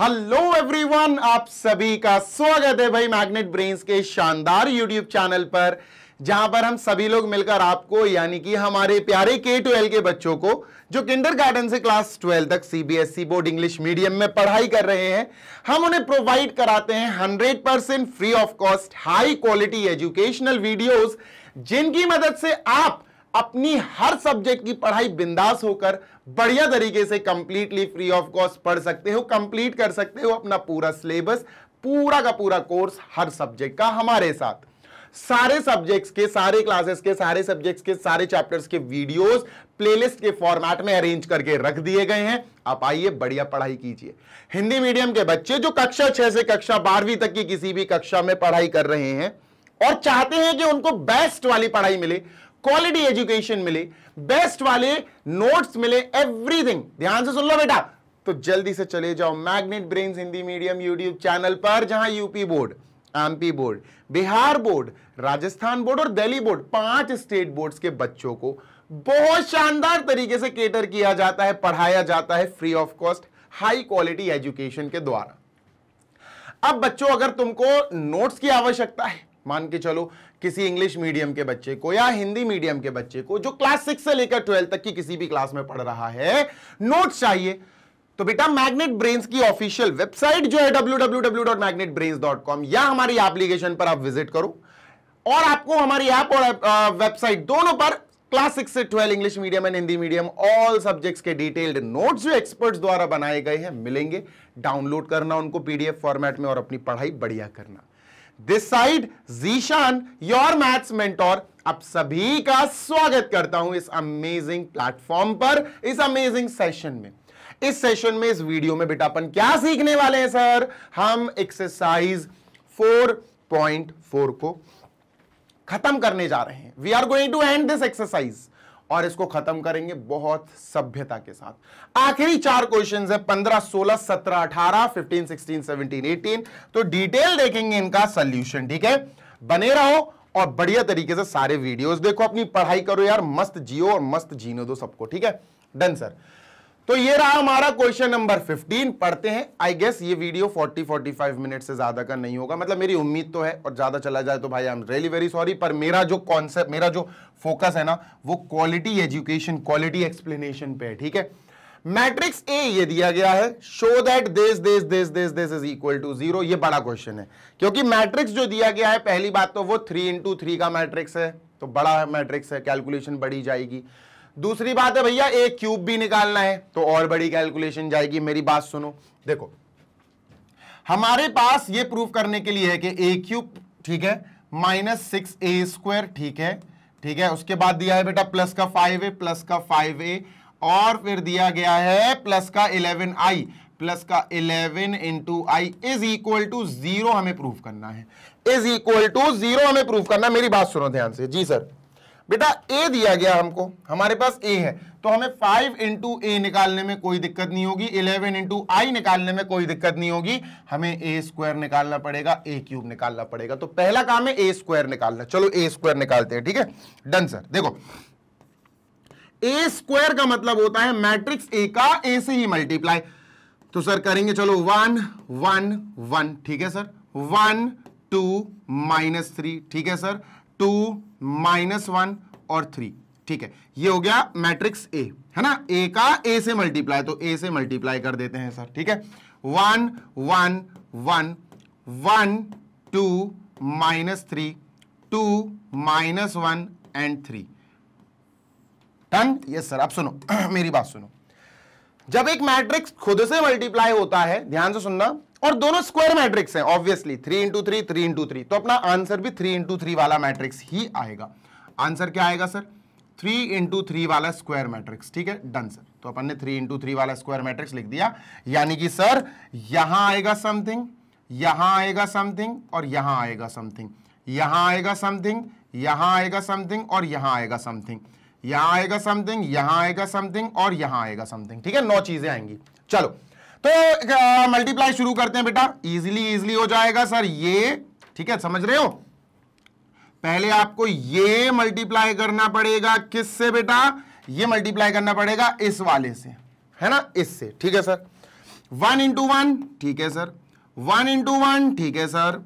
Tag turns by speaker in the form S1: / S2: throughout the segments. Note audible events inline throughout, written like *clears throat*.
S1: hello everyone आप सभी का स्वागत है भाई मैग्नेट ब्रेन्स के शानदार यूट्यूब चैनल पर जहां पर हम सभी लोग मिलकर आपको यानी कि हमारे प्यारे के ट्वेल्व के बच्चों को जो किंडर गार्डन से क्लास ट्वेल्व तक सीबीएसई बोर्ड इंग्लिश मीडियम में पढ़ाई कर रहे हैं हम उन्हें प्रोवाइड कराते हैं hundred percent free of cost high quality educational videos जिनकी मदद से आप अपनी हर सब्जेक्ट की पढ़ाई बिंदास होकर बढ़िया तरीके से कंप्लीटली फ्री ऑफ कॉस्ट पढ़ सकते हो कंप्लीट कर सकते हो अपना पूरा सिलेबस पूरा का पूरा कोर्स हर सब्जेक्ट का हमारे साथ सारे सब्जेक्ट्स के सारे क्लासेस के सारे सब्जेक्ट्स के सारे चैप्टर्स के वीडियोस प्लेलिस्ट के फॉर्मेट में अरेंज करके रख दिए गए हैं आप आइए बढ़िया पढ़ाई कीजिए हिंदी मीडियम के बच्चे जो कक्षा छह से कक्षा बारहवीं तक की किसी भी कक्षा में पढ़ाई कर रहे हैं और चाहते हैं कि उनको बेस्ट वाली पढ़ाई मिले क्वालिटी एजुकेशन मिले बेस्ट वाले नोट्स मिले एवरीथिंग ध्यान से सुन लो बेटा तो जल्दी से चले जाओ magnet brain Hindi medium YouTube channel पर जहां UP board MP board Bihar board Rajasthan board और दिल्ली बोर्ड पांच स्टेट बोर्ड्स के बच्चों को बहुत शानदार तरीके से केटर किया जाता है पढ़ाया जाता है free of cost high quality education के द्वारा अब बच्चों अगर तुमको नोट्स की आवश्यकता है मान के चलो किसी इंग्लिश मीडियम के बच्चे को या हिंदी मीडियम के बच्चे को जो क्लास सिक्स से लेकर ट्वेल्थ तक की किसी भी क्लास में पढ़ रहा है नोट चाहिए तो बेटा मैग्नेट ब्रेन्स की ऑफिशियल वेबसाइट जो है कॉम या हमारी एप्लीकेशन पर आप विजिट करो और आपको हमारी ऐप और वेबसाइट दोनों पर क्लास सिक्स से twelve English medium and Hindi medium all subjects के डिटेल्ड नोट्स जो एक्सपर्ट्स द्वारा बनाए गए हैं मिलेंगे डाउनलोड करना उनको पीडीएफ फॉर्मेट में और अपनी पढ़ाई बढ़िया करना this side Zeeshan your maths mentor आप सभी का स्वागत करता हूं इस अमेजिंग प्लेटफॉर्म पर इस अमेजिंग सेशन में इस सेशन में इस वीडियो में बेटा अपन क्या सीखने वाले हैं सर हम एक्सरसाइज 4.4 को खत्म करने जा रहे हैं we are going to end this exercise और इसको खत्म करेंगे बहुत सभ्यता के साथ आखिरी चार क्वेश्चन है पंद्रह सोलह सत्रह अठारह फिफ्टीन सिक्सटीन सेवनटीन एटीन तो डिटेल देखेंगे इनका सोल्यूशन ठीक है बने रहो और बढ़िया तरीके से सारे वीडियोस देखो अपनी पढ़ाई करो यार मस्त जियो और मस्त जीने दो सबको ठीक है डन सर तो ये रहा हमारा क्वेश्चन नंबर 15 पढ़ते हैं आई गेस ये वीडियो 40 45 मिनट से ज्यादा का नहीं होगा मतलब मेरी उम्मीद तो है और ज्यादा चला जाए तो भाई I am really very sorry पर मेरा जो कॉन्सेप्ट मेरा जो फोकस है ना वो क्वालिटी एजुकेशन क्वालिटी एक्सप्लेनेशन पे है ठीक है मैट्रिक्स ए ये दिया गया है show that this this this this this is equal to zero ये बड़ा क्वेश्चन है क्योंकि मैट्रिक्स जो दिया गया है पहली बात तो वो थ्री इंटू थ्री का मैट्रिक्स है तो बड़ा मैट्रिक्स है कैलकुलेशन बढ़ी जाएगी दूसरी बात है भैया एक क्यूब भी निकालना है तो और बड़ी कैलकुलेशन जाएगी मेरी बात सुनो देखो हमारे पास ये प्रूफ करने के लिए है कि ए क्यूब ठीक है माइनस सिक्स ए स्क्वायर ठीक है ठीक है उसके बाद दिया है बेटा प्लस का फाइव ए प्लस का फाइव ए और फिर दिया गया है प्लस का इलेवन आई प्लस का eleven into I is equal to zero हमें प्रूफ करना है इज इक्वल टू जीरो हमें प्रूफ करना मेरी बात सुनो ध्यान से जी सर बेटा ए दिया गया हमको हमारे पास ए है तो हमें फाइव इंटू ए निकालने में कोई दिक्कत नहीं होगी इलेवन इंटू आई निकालने में कोई दिक्कत नहीं होगी हमें ए स्क्वायर निकालना पड़ेगा ए क्यूब निकालना पड़ेगा तो पहला काम है ए स्क्वायर निकालना चलो ए स्क्वायर निकालते हैं ठीक है डन सर देखो ए स्क्वायर का मतलब होता है मैट्रिक्स ए का ए से ही मल्टीप्लाई तो सर करेंगे चलो वन वन वन ठीक है sir one two minus three ठीक है सर टू माइनस वन और थ्री ठीक है ये हो गया मैट्रिक्स ए है ना ए का ए से मल्टीप्लाई तो ए से मल्टीप्लाई कर देते हैं सर ठीक है one one one one two minus three two minus one and three then yes sir आप सुनो *clears throat* मेरी बात सुनो जब एक मैट्रिक्स खुद से मल्टीप्लाई होता है ध्यान से सुनना और दोनों स्क्वायर मैट्रिक्स हैं obviously three into three three into three तो अपना आंसर भी थ्री इंटू थ्री वाला मैट्रिक्स ही आएगा आंसर क्या आएगा सर थ्री इंटू थ्री वाला स्क्वायर मैट्रिक्स ठीक है डन सर तो अपन ने थ्री इंटू थ्री वाला स्क्वायर मैट्रिक्स लिख दिया यानी कि सर यहां आएगा समथिंग यहां आएगा समथिंग और यहां आएगा समथिंग यहां आएगा समथिंग यहां आएगा समथिंग और यहां आएगा समथिंग यहां आएगा समथिंग यहां आएगा समथिंग और यहां आएगा समथिंग ठीक है नौ चीजें आएंगी चलो तो मल्टीप्लाई शुरू करते हैं बेटा इजीली इजीली हो जाएगा सर ये ठीक है समझ रहे हो पहले आपको ये मल्टीप्लाई करना पड़ेगा किससे बेटा ये मल्टीप्लाई करना पड़ेगा इस वाले से है ना इससे ठीक है सर वन इंटू वन ठीक है सर वन इंटू वन ठीक है सर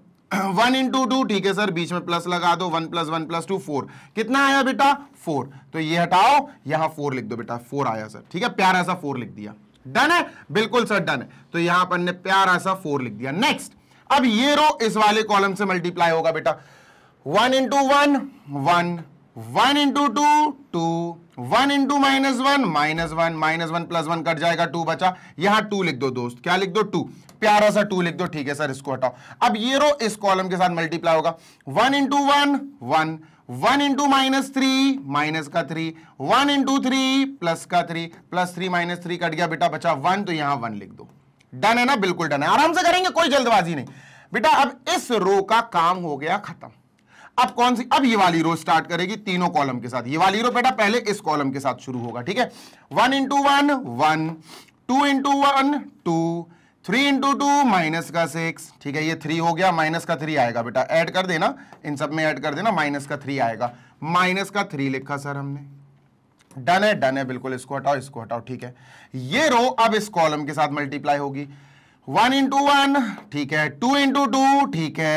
S1: वन इंटू टू ठीक है सर बीच में प्लस लगा दो one plus one plus two four कितना आया बेटा फोर तो ये हटाओ यहां फोर लिख दो बेटा फोर आया सर ठीक है प्यारा सा फोर लिख दिया डन है बिल्कुल सर डन है तो यहां पर ने प्यारा सा फोर लिख दिया नेक्स्ट अब ये रो इस वाले कॉलम से मल्टीप्लाई होगा बेटा one into one one one into two two one into minus one minus one minus one plus one cut जाएगा टू बचा यहां टू लिख दो दोस्त क्या लिख दो टू प्यारा सा टू लिख दो ठीक है सर इसको हटाओ अब ये रो इस कॉलम के साथ मल्टीप्लाई होगा one into one one one into minus three minus का three one into three plus का three plus three minus three cut गया बेटा बचा वन तो यहां वन लिख दो डन है ना बिल्कुल डन है आराम से करेंगे कोई जल्दबाजी नहीं बेटा अब इस रो का काम हो गया खत्म अब कौन सी अब ये वाली रो स्टार्ट करेगी तीनों कॉलम के साथ ये वाली रो बेटा पहले इस कॉलम के साथ शुरू होगा ठीक है one into one one two into one two three into two minus का सिक्स ठीक है ये थ्री हो गया माइनस का थ्री आएगा बेटा ऐड कर देना इन सब में ऐड कर देना माइनस का थ्री आएगा माइनस का थ्री लिखा सर हमने डन है डन है बिल्कुल इसको हटाओ इसको हटाओ ठीक है ये रो अब इस कॉलम के साथ मल्टीप्लाई होगी वन इंटू वन ठीक है टू इंटू टू ठीक है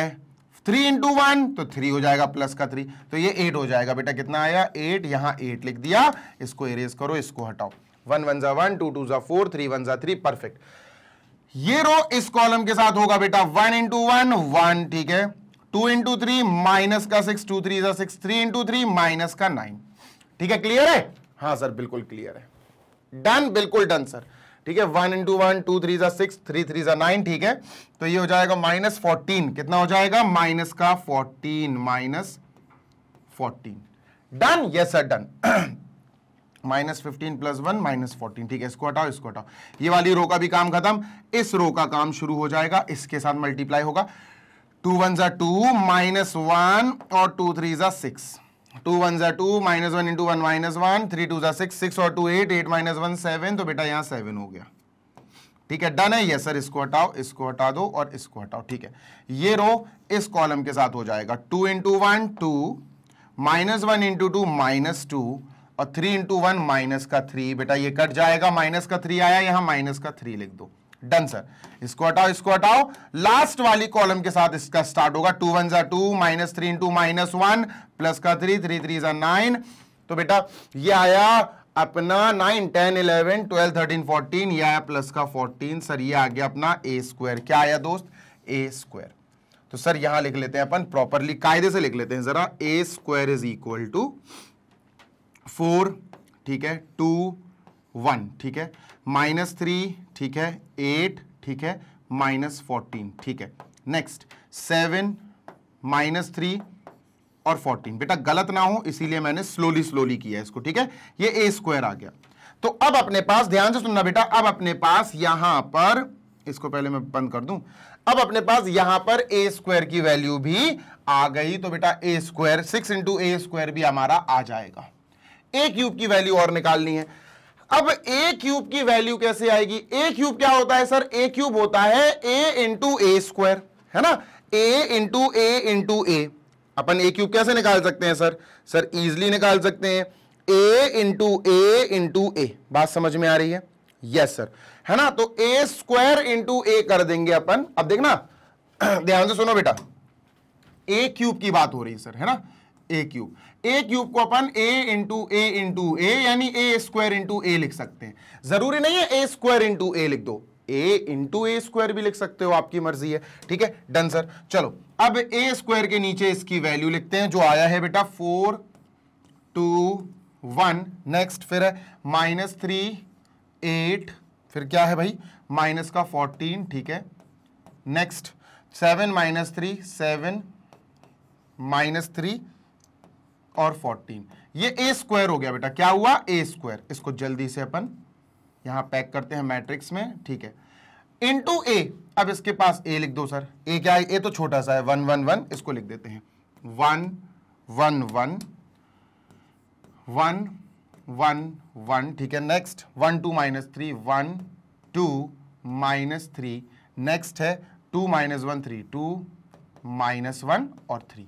S1: थ्री इंटू वन तो थ्री हो जाएगा प्लस का थ्री तो ये एट हो जाएगा बेटा कितना आया एट यहां एट लिख दिया इसको इरेज करो इसको हटाओ वन वन जा वन टू टू जा फोर थ्री वन जा थ्री परफेक्ट ये रो इस कॉलम के साथ होगा बेटा वन इंटू वन वन ठीक है टू इंटू थ्री माइनस का six two three six three into three minus का नाइन ठीक है क्लियर है हाँ सर बिल्कुल क्लियर है डन बिल्कुल डन सर ठीक है one into one two three जा सिक्स थ्री थ्री जा नाइन ठीक है तो ये हो जाएगा माइनस फोर्टीन कितना हो जाएगा माइनस का fourteen minus fourteen done yes sir done minus fifteen plus one minus fourteen ठीक है इसको हटाओ इसको हटाओ ये वाली रो का भी काम खत्म इस रो का काम शुरू हो जाएगा इसके साथ मल्टीप्लाई होगा टू वन ज़ा टू माइनस वन और टू थ्री ज़ा सिक्स टू वन ज़ा two minus one into one minus one three two ज़ा सिक्स सिक्स और two eight eight minus one seven तो बेटा यहाँ सेवन हो गया ठीक है डन है यस सर इसको हटाओ इसको हटा दो और इसको हटाओ ठीक है ये रो इस कॉलम के साथ हो जाएगा two into one two minus one into two minus two और थ्री इंटू वन माइनस का थ्री बेटा ये कट जाएगा माइनस का थ्री आया यहां माइनस का थ्री लिख दो डन सर इसको हटाओ इसको हटाओ लास्ट वाली कॉलम के साथ इसका स्टार्ट होगा टू वन जा two minus three into minus one plus का थ्री थ्री थ्री जा नाइन तो बेटा ये आया अपना nine ten eleven twelve thirteen fourteen ये आया प्लस का फोर्टीन सर ये आ गया अपना ए स्क्वायर क्या आया दोस्त ए स्क्वायर तो सर यहां लिख लेते हैं अपन प्रॉपरली कायदे से लिख लेते हैं जरा A square is equal to four ठीक है टू वन ठीक है माइनस थ्री ठीक है एट ठीक है माइनस फोर्टीन ठीक है नेक्स्ट सेवन माइनस थ्री और फोर्टीन बेटा गलत ना हो इसीलिए मैंने स्लोली स्लोली किया इसको ठीक है ये ए स्क्वायर आ गया तो अब अपने पास ध्यान से सुनना बेटा अब अपने पास यहां पर इसको पहले मैं बंद कर दूं अब अपने पास यहां पर ए स्क्वायर की वैल्यू भी आ गई तो बेटा A square six into A square भी हमारा आ जाएगा ए क्यूब की वैल्यू और निकालनी है अब ए क्यूब की वैल्यू कैसे आएगी ए क्यूब क्या होता है सर ए क्यूब होता है ए इंटू ए स्क्वायर है ना A into A into A अपन ए क्यूब कैसे निकाल सकते हैं सर सर इजिली निकाल सकते हैं ए इंटू ए इंटू ए बात समझ में आ रही है यस सर है ना तो ए स्क्वायर इंटू ए कर देंगे अपन अब देखना *clears throat* ध्यान से सुनो बेटा ए क्यूब की बात हो रही है सर है ना ए क्यूब ए क्यूब को अपन ए इंटू ए इंटू ए यानी ए स्क्वायर इंटू ए लिख सकते हैं जरूरी नहीं है ए स्क्वायर इंटू ए लिख दो ए इंटू ए स्क्वायर भी लिख सकते हो आपकी मर्जी है ठीक है डन सर चलो अब ए स्क्वायर के नीचे इसकी वैल्यू लिखते हैं जो आया है बेटा फोर टू वन नेक्स्ट फिर है माइनस थ्री एट फिर क्या है भाई माइनस का फोर्टीन ठीक है next seven minus three seven minus three और फोर्टीन ये ए स्क्वायर हो गया बेटा क्या हुआ ए स्क्वायर इसको जल्दी से अपन यहां पैक करते हैं मैट्रिक्स में ठीक है इंटू ए अब इसके पास ए लिख दो सर ए क्या है ए तो छोटा सा है वन वन वन इसको लिख देते हैं one one one one one one ठीक है next one two minus three one two minus three next है two minus one three two minus one और थ्री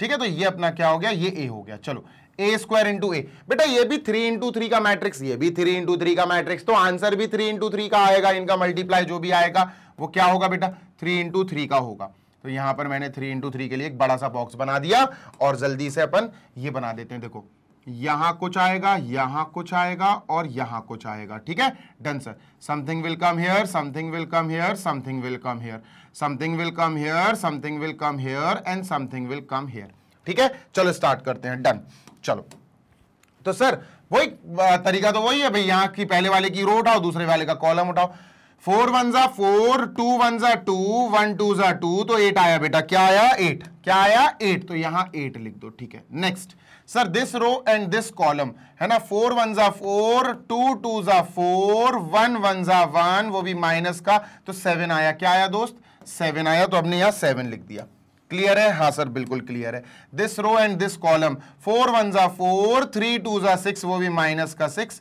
S1: ठीक है तो ये अपना क्या हो गया ये ए हो गया चलो ए स्क्वायर इंटू ए बेटा ये भी थ्री इंटू थ्री का मैट्रिक्स ये भी थ्री इंटू थ्री का मैट्रिक्स तो आंसर भी थ्री इंटू थ्री का आएगा इनका मल्टीप्लाई जो भी आएगा वो क्या होगा बेटा थ्री इंटू थ्री का होगा तो यहां पर मैंने थ्री इंटू थ्री के लिए एक बड़ा सा बॉक्स बना दिया और जल्दी से अपन ये बना देते हैं देखो यहां कुछ आएगा यहां कुछ आएगा और यहां कुछ आएगा ठीक है done sir something will come here something will come here something will come here something will come here something will come here and something will come here ठीक है चलो स्टार्ट करते हैं डन चलो तो सर वही तरीका तो वही है भाई यहां की पहले वाले की रो उठाओ दूसरे वाले का कॉलम उठाओ फोर वन जा फोर टू वन जा टू वन टू जा टू तो एट आया बेटा क्या आया एट क्या आया एट तो यहां एट लिख दो ठीक है next sir this row and this column है ना फोर वन जा फोर टू टू जा फोर वन वन जा वन वो भी माइनस का तो सेवन आया क्या आया दोस्त सेवन आया तो हमने यहां सेवन लिख दिया क्लियर है हाँ सर बिल्कुल क्लियर है this row and this column four one जा फोर थ्री टू जा सिक्स वो भी माइनस का सिक्स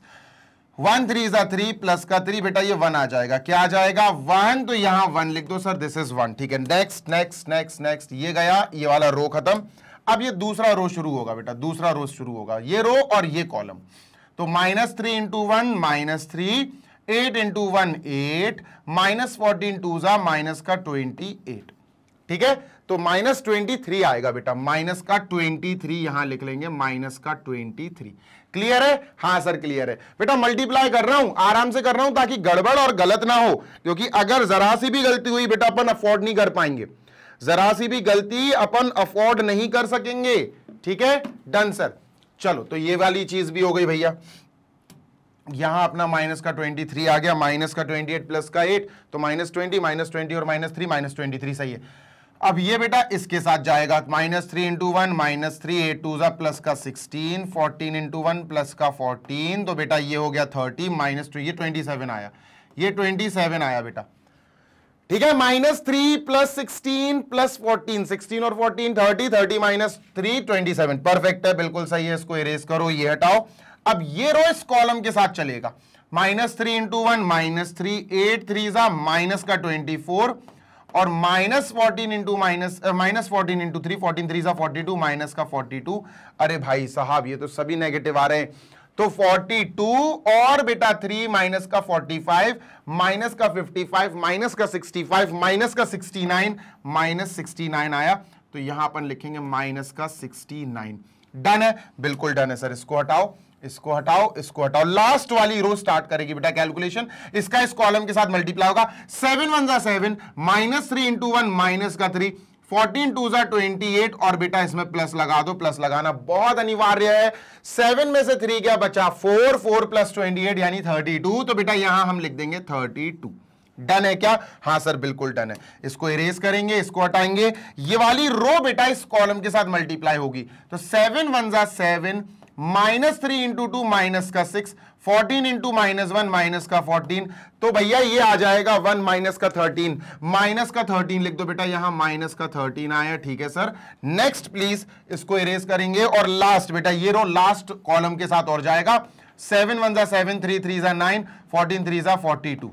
S1: वन थ्री जा थ्री प्लस का थ्री बेटा ये वन आ जाएगा क्या आ जाएगा वन तो यहां वन लिख दो सर दिस इज वन ठीक है नेक्स्ट नेक्स्ट नेक्स्ट नेक्स्ट ये गया ये वाला रो खत्म अब ये दूसरा रो शुरू होगा बेटा दूसरा रो शुरू होगा ये रो और ये कॉलम तो minus three into one minus three eight into one eight minus fourteen two जा माइनस का ट्वेंटी एट ठीक है तो माइनस ट्वेंटी थ्री आएगा बेटा माइनस का ट्वेंटी थ्री यहां लिख लेंगे माइनस का ट्वेंटी थ्री क्लियर है हाँ सर क्लियर है बेटा मल्टीप्लाई कर रहा हूं आराम से कर रहा हूं ताकि गड़बड़ और गलत ना हो क्योंकि अगर जरा सी भी गलती हुई बेटा अपन अफोर्ड नहीं कर पाएंगे जरा सी भी गलती अपन अफोर्ड नहीं कर सकेंगे ठीक है डन सर चलो तो ये वाली चीज भी हो गई भैया यहां अपना माइनस का 23 आ गया माइनस का 28 प्लस का 8 तो माइनस ट्वेंटी माइनस ट्वेंटी और minus three minus twenty three सही है अब ये बेटा इसके साथ जाएगा minus three into one minus three eight two जा प्लस का sixteen fourteen into one plus का फोर्टीन तो बेटा ये हो गया थर्टी माइनस टू ये ट्वेंटी सेवन आया ये ट्वेंटी सेवन आया बेटा ठीक है minus three plus sixteen plus fourteen sixteen और fourteen thirty thirty minus three twenty seven perfect है बिल्कुल सही है इसको इरेज करो ये हटाओ अब ये रो इस कॉलम के साथ चलेगा minus three into one minus three eight three जा माइनस का ट्वेंटी फोर और minus fourteen into minus minus fourteen into three fourteen three सा फोर्टी टू माइनस का फोर्टी टू अरे भाई साहब ये तो सभी नेगेटिव आ रहे हैं तो 42 और बेटा 3 माइनस का 45 माइनस का 55 माइनस का 65 माइनस का 69 माइनस 69 आया तो यहां अपन लिखेंगे माइनस का 69 डन है बिल्कुल डन है सर इसको हटाओ इसको हटाओ इसको हटाओ लास्ट वाली रो स्टार्ट करेगी बेटा कैलकुलेशन इसका इस कॉलम के साथ मल्टीप्लाई होगा सेवन वन जा seven minus three into one minus का थ्री फोर्टीन टू सा ट्वेंटी एट और बेटा इसमें प्लस लगा दो प्लस लगाना बहुत अनिवार्य है सेवन में से थ्री क्या बचा four four plus twenty eight यानी थर्टी टू तो बेटा यहां हम लिख देंगे थर्टी टू डन है क्या हाँ सर बिल्कुल डन है इसको इरेज करेंगे इसको हटाएंगे ये वाली रो बेटा इस कॉलम के साथ मल्टीप्लाई होगी तो सेवन वन जा seven minus three into two minus का six fourteen into minus one minus का फोर्टीन तो भैया ये आ जाएगा वन माइनस का थर्टीन माइनस का थर्टीन लिख दो बेटा यहां माइनस का थर्टीन आया ठीक है सर नेक्स्ट प्लीज इसको इरेज करेंगे और लास्ट बेटा ये रो लास्ट कॉलम के साथ और जाएगा सेवन वन जा सेवन थ्री थ्री जा नाइन फोर्टीन थ्री जा फोर्टी टू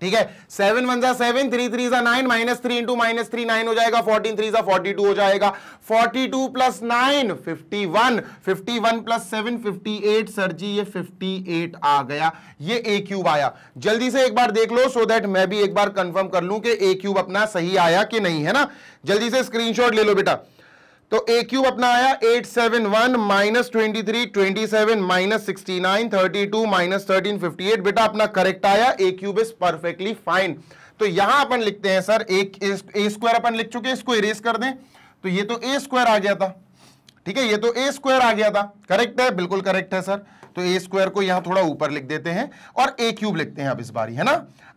S1: ठीक है सेवन वन जा सेवन थ्री थ्री जा nine minus three into minus three nine हो जाएगा फोर्टीन थ्री जा फोर्टी टू हो जाएगा forty two plus nine fifty one fifty one plus seven fifty eight sir ji ये फिफ्टी एट आ गया ये ए क्यूब आया जल्दी से एक बार देख लो सो देट मैं भी एक बार कंफर्म कर लूं कि ए क्यूब अपना सही आया कि नहीं है ना जल्दी से स्क्रीनशॉट ले लो बेटा तो ए क्यूब अपना आया eight seven one minus twenty three twenty seven minus sixty nine thirty two minus thirteen fifty eight बेटा अपना करेक्ट आया A cube is perfectly fine तो यहां अपन लिखते हैं सर एक ए स्क्वायर अपन लिख चुके इसको इरेज कर दें तो ये तो ए स्क्वायर आ गया था ठीक है ये तो ए स्क्वायर आ गया था करेक्ट है बिल्कुल करेक्ट है सर तो ए स्क्वायर को यहां थोड़ा ऊपर लिख देते हैं और ए क्यूब लिखते हैं अब इस बारी है ना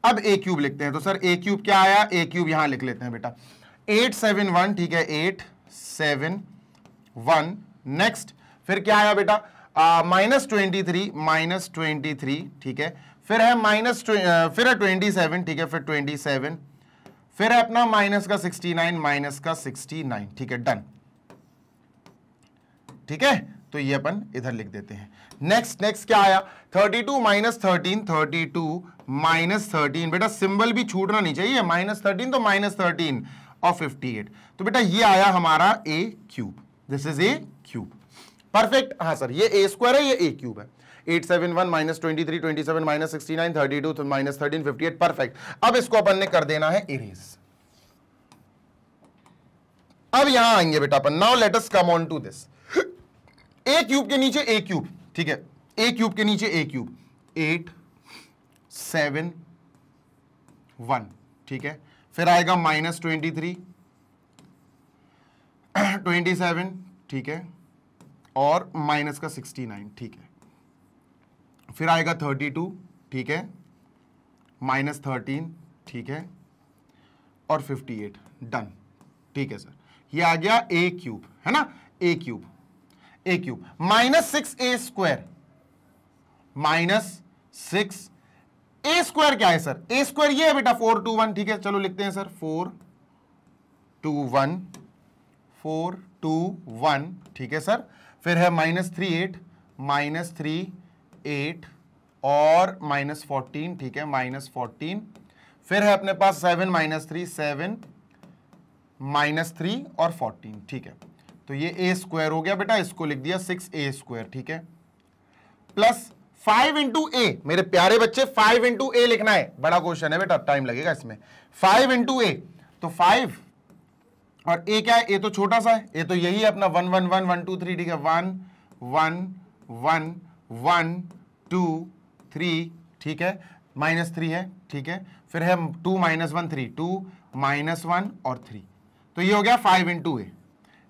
S1: अब ए क्यूब लिखते हैं तो सर ए क्यूब क्या आया ए क्यूब यहां लिख लेते हैं बेटा एट सेवन वन ठीक है एट सेवन वन नेक्स्ट फिर क्या आया बेटा minus twenty three minus twenty three ठीक है फिर है माइनस फिर है ट्वेंटी सेवन ठीक है फिर ट्वेंटी सेवन फिर है अपना माइनस का सिक्सटी नाइन माइनस का सिक्सटी नाइन ठीक है डन ठीक है तो ये अपन इधर लिख देते हैं नेक्स्ट नेक्स्ट क्या आया thirty two minus thirteen thirty two minus thirteen बेटा सिंबल भी छूटना नहीं चाहिए माइनस थर्टीन तो माइनस थर्टीन और 58 तो बेटा ये आया हमारा a cube this is a cube perfect हाँ सर ये ए स्क्वायर है ये ए क्यूब है 871 माइनस 23, माइनस 69, 32 माइनस 13, परफेक्ट अब इसको अपन ने कर देना है इरेज अब यहां आएंगे बेटा अपन now let us come on to this a cube के नीचे ए क्यूब ठीक है ए क्यूब के नीचे a cube eight seven one ठीक है फिर आएगा minus twenty three twenty seven ठीक है और माइनस का सिक्सटी नाइन ठीक है फिर आएगा थर्टी टू ठीक है माइनस थर्टीन ठीक है और फिफ्टी एट डन ठीक है सर ये आ गया ए क्यूब है ना a cube a cube minus six A square minus six A square क्या है सर ए स्क्वायर ये है बेटा फोर टू वन ठीक है चलो लिखते हैं sir four two one four two one ठीक है सर फिर है minus three eight minus three eight और माइनस फोर्टीन ठीक है माइनस फोर्टीन फिर है अपने पास seven minus three seven minus three और फोर्टीन ठीक है तो ये ए स्क्वायर हो गया बेटा इसको लिख दिया सिक्स ए स्क्वायर ठीक है प्लस फाइव इंटू ए मेरे प्यारे बच्चे फाइव इंटू ए लिखना है बड़ा क्वेश्चन है बेटा टाइम लगेगा इसमें फाइव इंटू ए तो फाइव और ए क्या है ए तो छोटा सा है ए तो यही है अपना one one one one two three ठीक है one one one one two three ठीक है माइनस थ्री है ठीक है फिर है two minus one three two minus one और थ्री तो ये हो गया five into a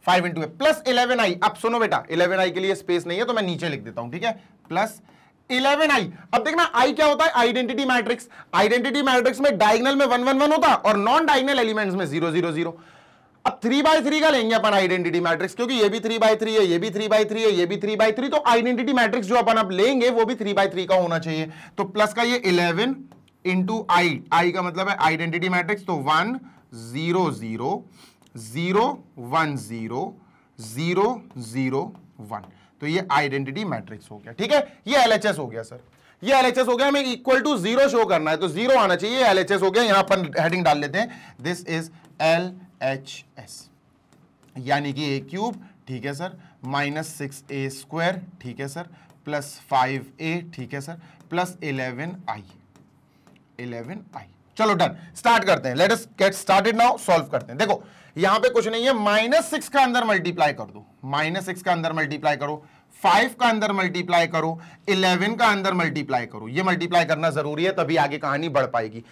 S1: five into a plus eleven I अब सुनो बेटा इलेवन आई के लिए स्पेस नहीं है तो मैं नीचे लिख देता हूं ठीक है प्लस इलेवन आई अब देखना आई क्या होता है आइडेंटिटी मैट्रिक्स आइडेंटिटी मैट्रिक्स में डायगनल में वन वन वन होता और नॉन डायगनल एलिमेंट्स में जीरो जीरो जीरो अब थ्री बाय थ्री का लेंगे अपन आइडेंटिटी मैट्रिक्स क्योंकि ये भी थ्री बाय थ्री है ये भी थ्री बाय थ्री है ये भी थ्री बाय थ्री तो आइडेंटिटी मैट्रिक्स जो अपन अब लेंगे वो भी थ्री बाय थ्री का होना चाहिए तो प्लस का ये इलेवन इंटू आई आई का मतलब है आइडेंटिटी मैट्रिक्स तो one zero zero zero one zero zero zero one तो ये आइडेंटिटी मैट्रिक्स हो गया ठीक है ये एलएचएस हो गया सर ये एलएचएस हो गया हमें इक्वल टू जीरो शो करना है तो जीरो आना चाहिए एलएचएस हो गया यहां पर हेडिंग डाल लेते हैं this is L H S यानी कि ए क्यूब ठीक है सर माइनस सिक्स ए स्क्वायर ठीक है सर प्लस फाइव ए ठीक है sir plus eleven I eleven I चलो डन स्टार्ट करते हैं let us get started now solve करते हैं देखो यहां पे कुछ नहीं है माइनस सिक्स का अंदर मल्टीप्लाई कर दो माइनस सिक्स का अंदर मल्टीप्लाई करो फाइव का अंदर मल्टीप्लाई करो इलेवन का अंदर मल्टीप्लाई करो ये मल्टीप्लाई करना जरूरी है तभी आगे कहानी बढ़ पाएगी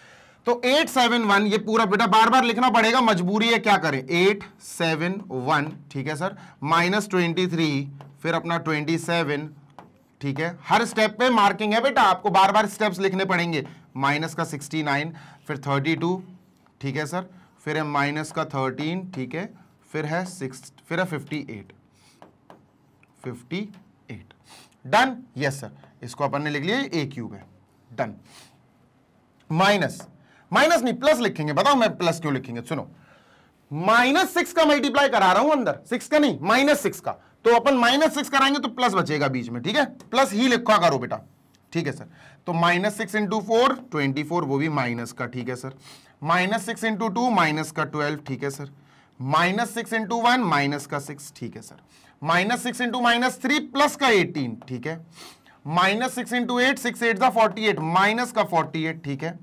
S1: तो एट सेवन वन ये पूरा बेटा बार बार लिखना पड़ेगा मजबूरी है क्या करें एट सेवन वन ठीक है सर माइनस ट्वेंटी थ्री फिर अपना ट्वेंटी सेवन ठीक है हर स्टेप पे मार्किंग है बेटा आपको बार बार स्टेप्स लिखने पड़ेंगे माइनस का सिक्सटी नाइन फिर थर्टी टू ठीक है सर फिर है माइनस का थर्टीन ठीक है फिर है सिक्स फिर है fifty eight fifty eight done yes sir इसको अपन ने लिख लिया ए क्यूब है डन माइनस माइनस नहीं प्लस लिखेंगे बताओ मैं प्लस क्यों लिखेंगे सुनो माइनस सिक्स का मल्टीप्लाई करा रहा हूं अंदर सिक्स का नहीं माइनस सिक्स का तो अपन माइनस सिक्स कराएंगे तो प्लस बचेगा बीच में ठीक है प्लस ही लिखा करो बेटा ठीक है सर तो minus six into four twenty four वो भी माइनस का ठीक है sir minus six into two minus का ट्वेल्व ठीक है sir minus six into one minus का सिक्स ठीक है sir minus six into minus three plus का एटीन ठीक है minus six into eight six eight का फोर्टी एट माइनस का फोर्टी एट ठीक है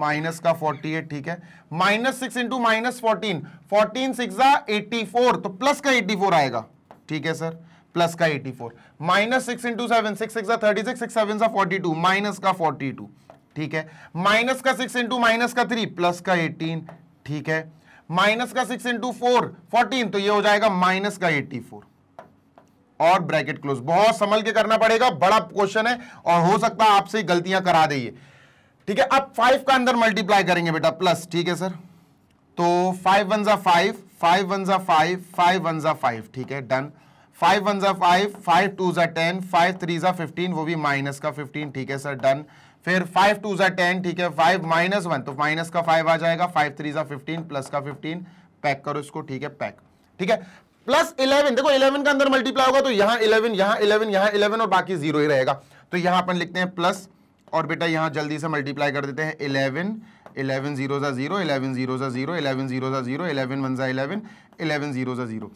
S1: माइनस का फोर्टी एट ठीक है minus six into minus fourteen fourteen six eighty four तो प्लस का फोर आएगा ठीक है सर प्लस का 84 four minus six into seven six six thirty six six seven सा फोर्टी टू माइनस का 42 ठीक है माइनस का सिक्स इंटू माइनस का थ्री प्लस का 18 ठीक है माइनस का सिक्स इंटू फोर फोर्टीन तो ये हो जाएगा माइनस का 84 और ब्रैकेट क्लोज बहुत संभल के करना पड़ेगा बड़ा क्वेश्चन है और हो सकता है आपसे गलतियां करा दे ठीक है अब फाइव का अंदर मल्टीप्लाई करेंगे बेटा प्लस ठीक है सर तो फाइव वन जा फाइव फाइव वन जा फाइव फाइव वन जा फाइव ठीक है डन फाइव वन ज़ा फाइव फाइव टू ज़ा टेन फाइव थ्री ज़ा फिफ्टीन वो भी माइनस का फिफ्टीन ठीक है सर डन फिर फाइव टू ज़ा टेन ठीक है फाइव माइनस वन तो माइनस का फाइव आ जाएगा फाइव थ्री ज़ा फिफ्टीन प्लस का फिफ्टीन पैक करो इसको ठीक है पैक ठीक है प्लस इलेवन देखो इलेवन का अंदर मल्टीप्लाई होगा तो यहां इलेवन यहां इलेवन यहां इलेवन और बाकी जीरो ही रहेगा तो यहां अपन लिखते हैं प्लस और बेटा यहां जल्दी से मल्टीप्लाई कर देते हैं इलेवन इलेवन जीरो ज़ा जीरो इलेवन जीरो ज़ा जीरो इलेवन जीरो ज़ा जीरो इलेवन वन ज़ा इलेवन इलेवन जीरो ज़ा ज़ीरो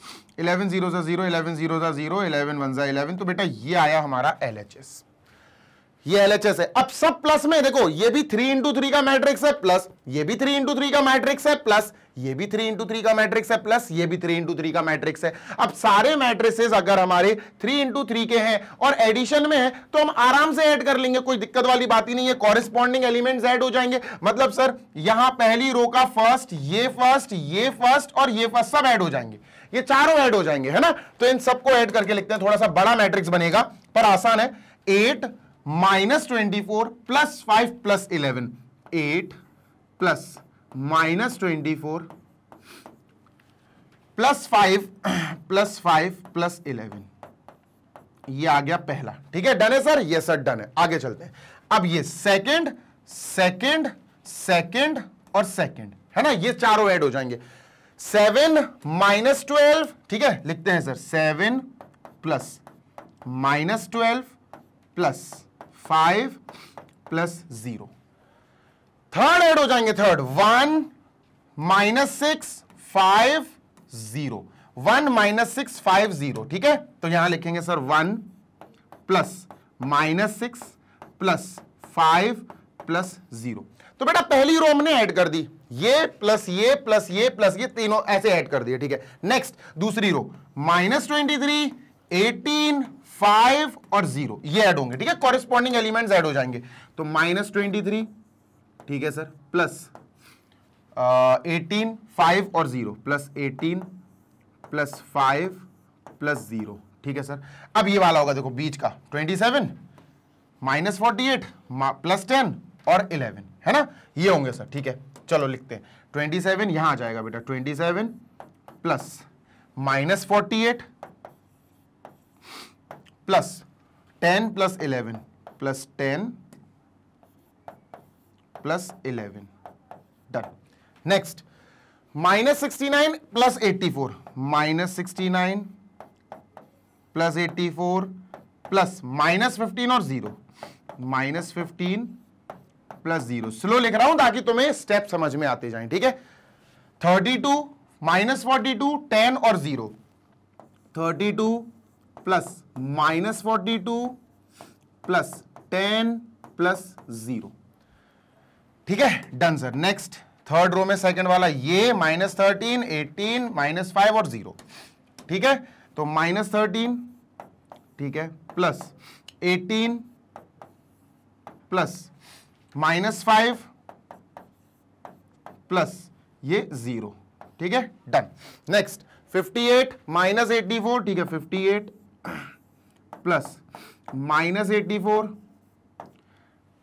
S1: इलेवन जीरो ज़ा ज़ीरो इलेवन जीरो ज़ा ज़ीरो इलेवन वन ज़ा इलेवन तो बेटा ये आया हमारा एल एच एस ये एलएचएस है अब सब प्लस में देखो ये भी थ्री इंटू थ्री का मैट्रिक्स है प्लस ये भी थ्री इंटू थ्री का मैट्रिक्स है प्लस ये भी थ्री इंटू थ्री का मैट्रिक्स है प्लस ये भी थ्री इंटू थ्री का मैट्रिक्स है अब सारे मैट्रिसेस अगर हमारे थ्री इंटू थ्री के हैं और एडिशन में है तो हम आराम से ऐड कर लेंगे कोई दिक्कत वाली बात ही नहीं है कॉरेस्पॉन्डिंग एलिमेंट ऐड हो जाएंगे मतलब सर यहां पहली रो का फर्स्ट ये फर्स्ट ये फर्स्ट और ये फर्स्ट सब एड हो जाएंगे ये चारों ऐड हो जाएंगे है ना तो इन सबको ऐड करके लिखते हैं थोड़ा सा बड़ा मैट्रिक्स बनेगा पर आसान है eight minus twenty four plus five plus eleven eight plus minus twenty four plus five plus five plus eleven ये आ गया पहला ठीक है डन है सर ये सर डन है आगे चलते हैं अब ये सेकंड सेकंड सेकंड और सेकंड है ना ये चारों ऐड हो जाएंगे सेवन माइनस ट्वेल्व ठीक है लिखते हैं sir seven plus minus twelve plus five plus zero third add हो जाएंगे third one minus six five zero one minus six five zero ठीक है तो यहां लिखेंगे sir one plus minus six plus five plus zero तो बेटा पहली रो हमने ऐड कर दी ये प्लस ये प्लस ये प्लस ये तीनों ऐसे ऐड कर दिए ठीक है नेक्स्ट दूसरी row minus twenty three eighteen five और जीरो ये ऐड होंगे ठीक है कॉरेस्पॉन्डिंग एलिमेंट्स ऐड हो जाएंगे तो माइनस ट्वेंटी थ्री ठीक है सर प्लस एटीन फाइव और zero plus eighteen plus five plus zero ठीक है सर अब ये वाला होगा देखो बीच का twenty seven minus forty eight plus ten और इलेवन है ना ये होंगे सर ठीक है चलो लिखते हैं ट्वेंटी सेवन यहां आ जाएगा बेटा twenty seven plus minus forty eight plus ten plus eleven plus ten plus eleven done next minus sixty nine plus eighty four minus sixty nine plus eighty four plus minus fifteen और zero minus fifteen plus zero slow लिख रहा हूं ताकि तुम्हें step समझ में आते जाएं ठीक है thirty two minus forty two ten और zero thirty two plus minus forty two plus ten plus zero ठीक है done sir next third row में सेकंड वाला ये minus thirteen eighteen minus five और जीरो ठीक है तो माइनस थर्टीन ठीक है plus eighteen plus minus five plus ये जीरो ठीक है done next fifty eight minus eighty four ठीक है fifty eight plus minus eighty four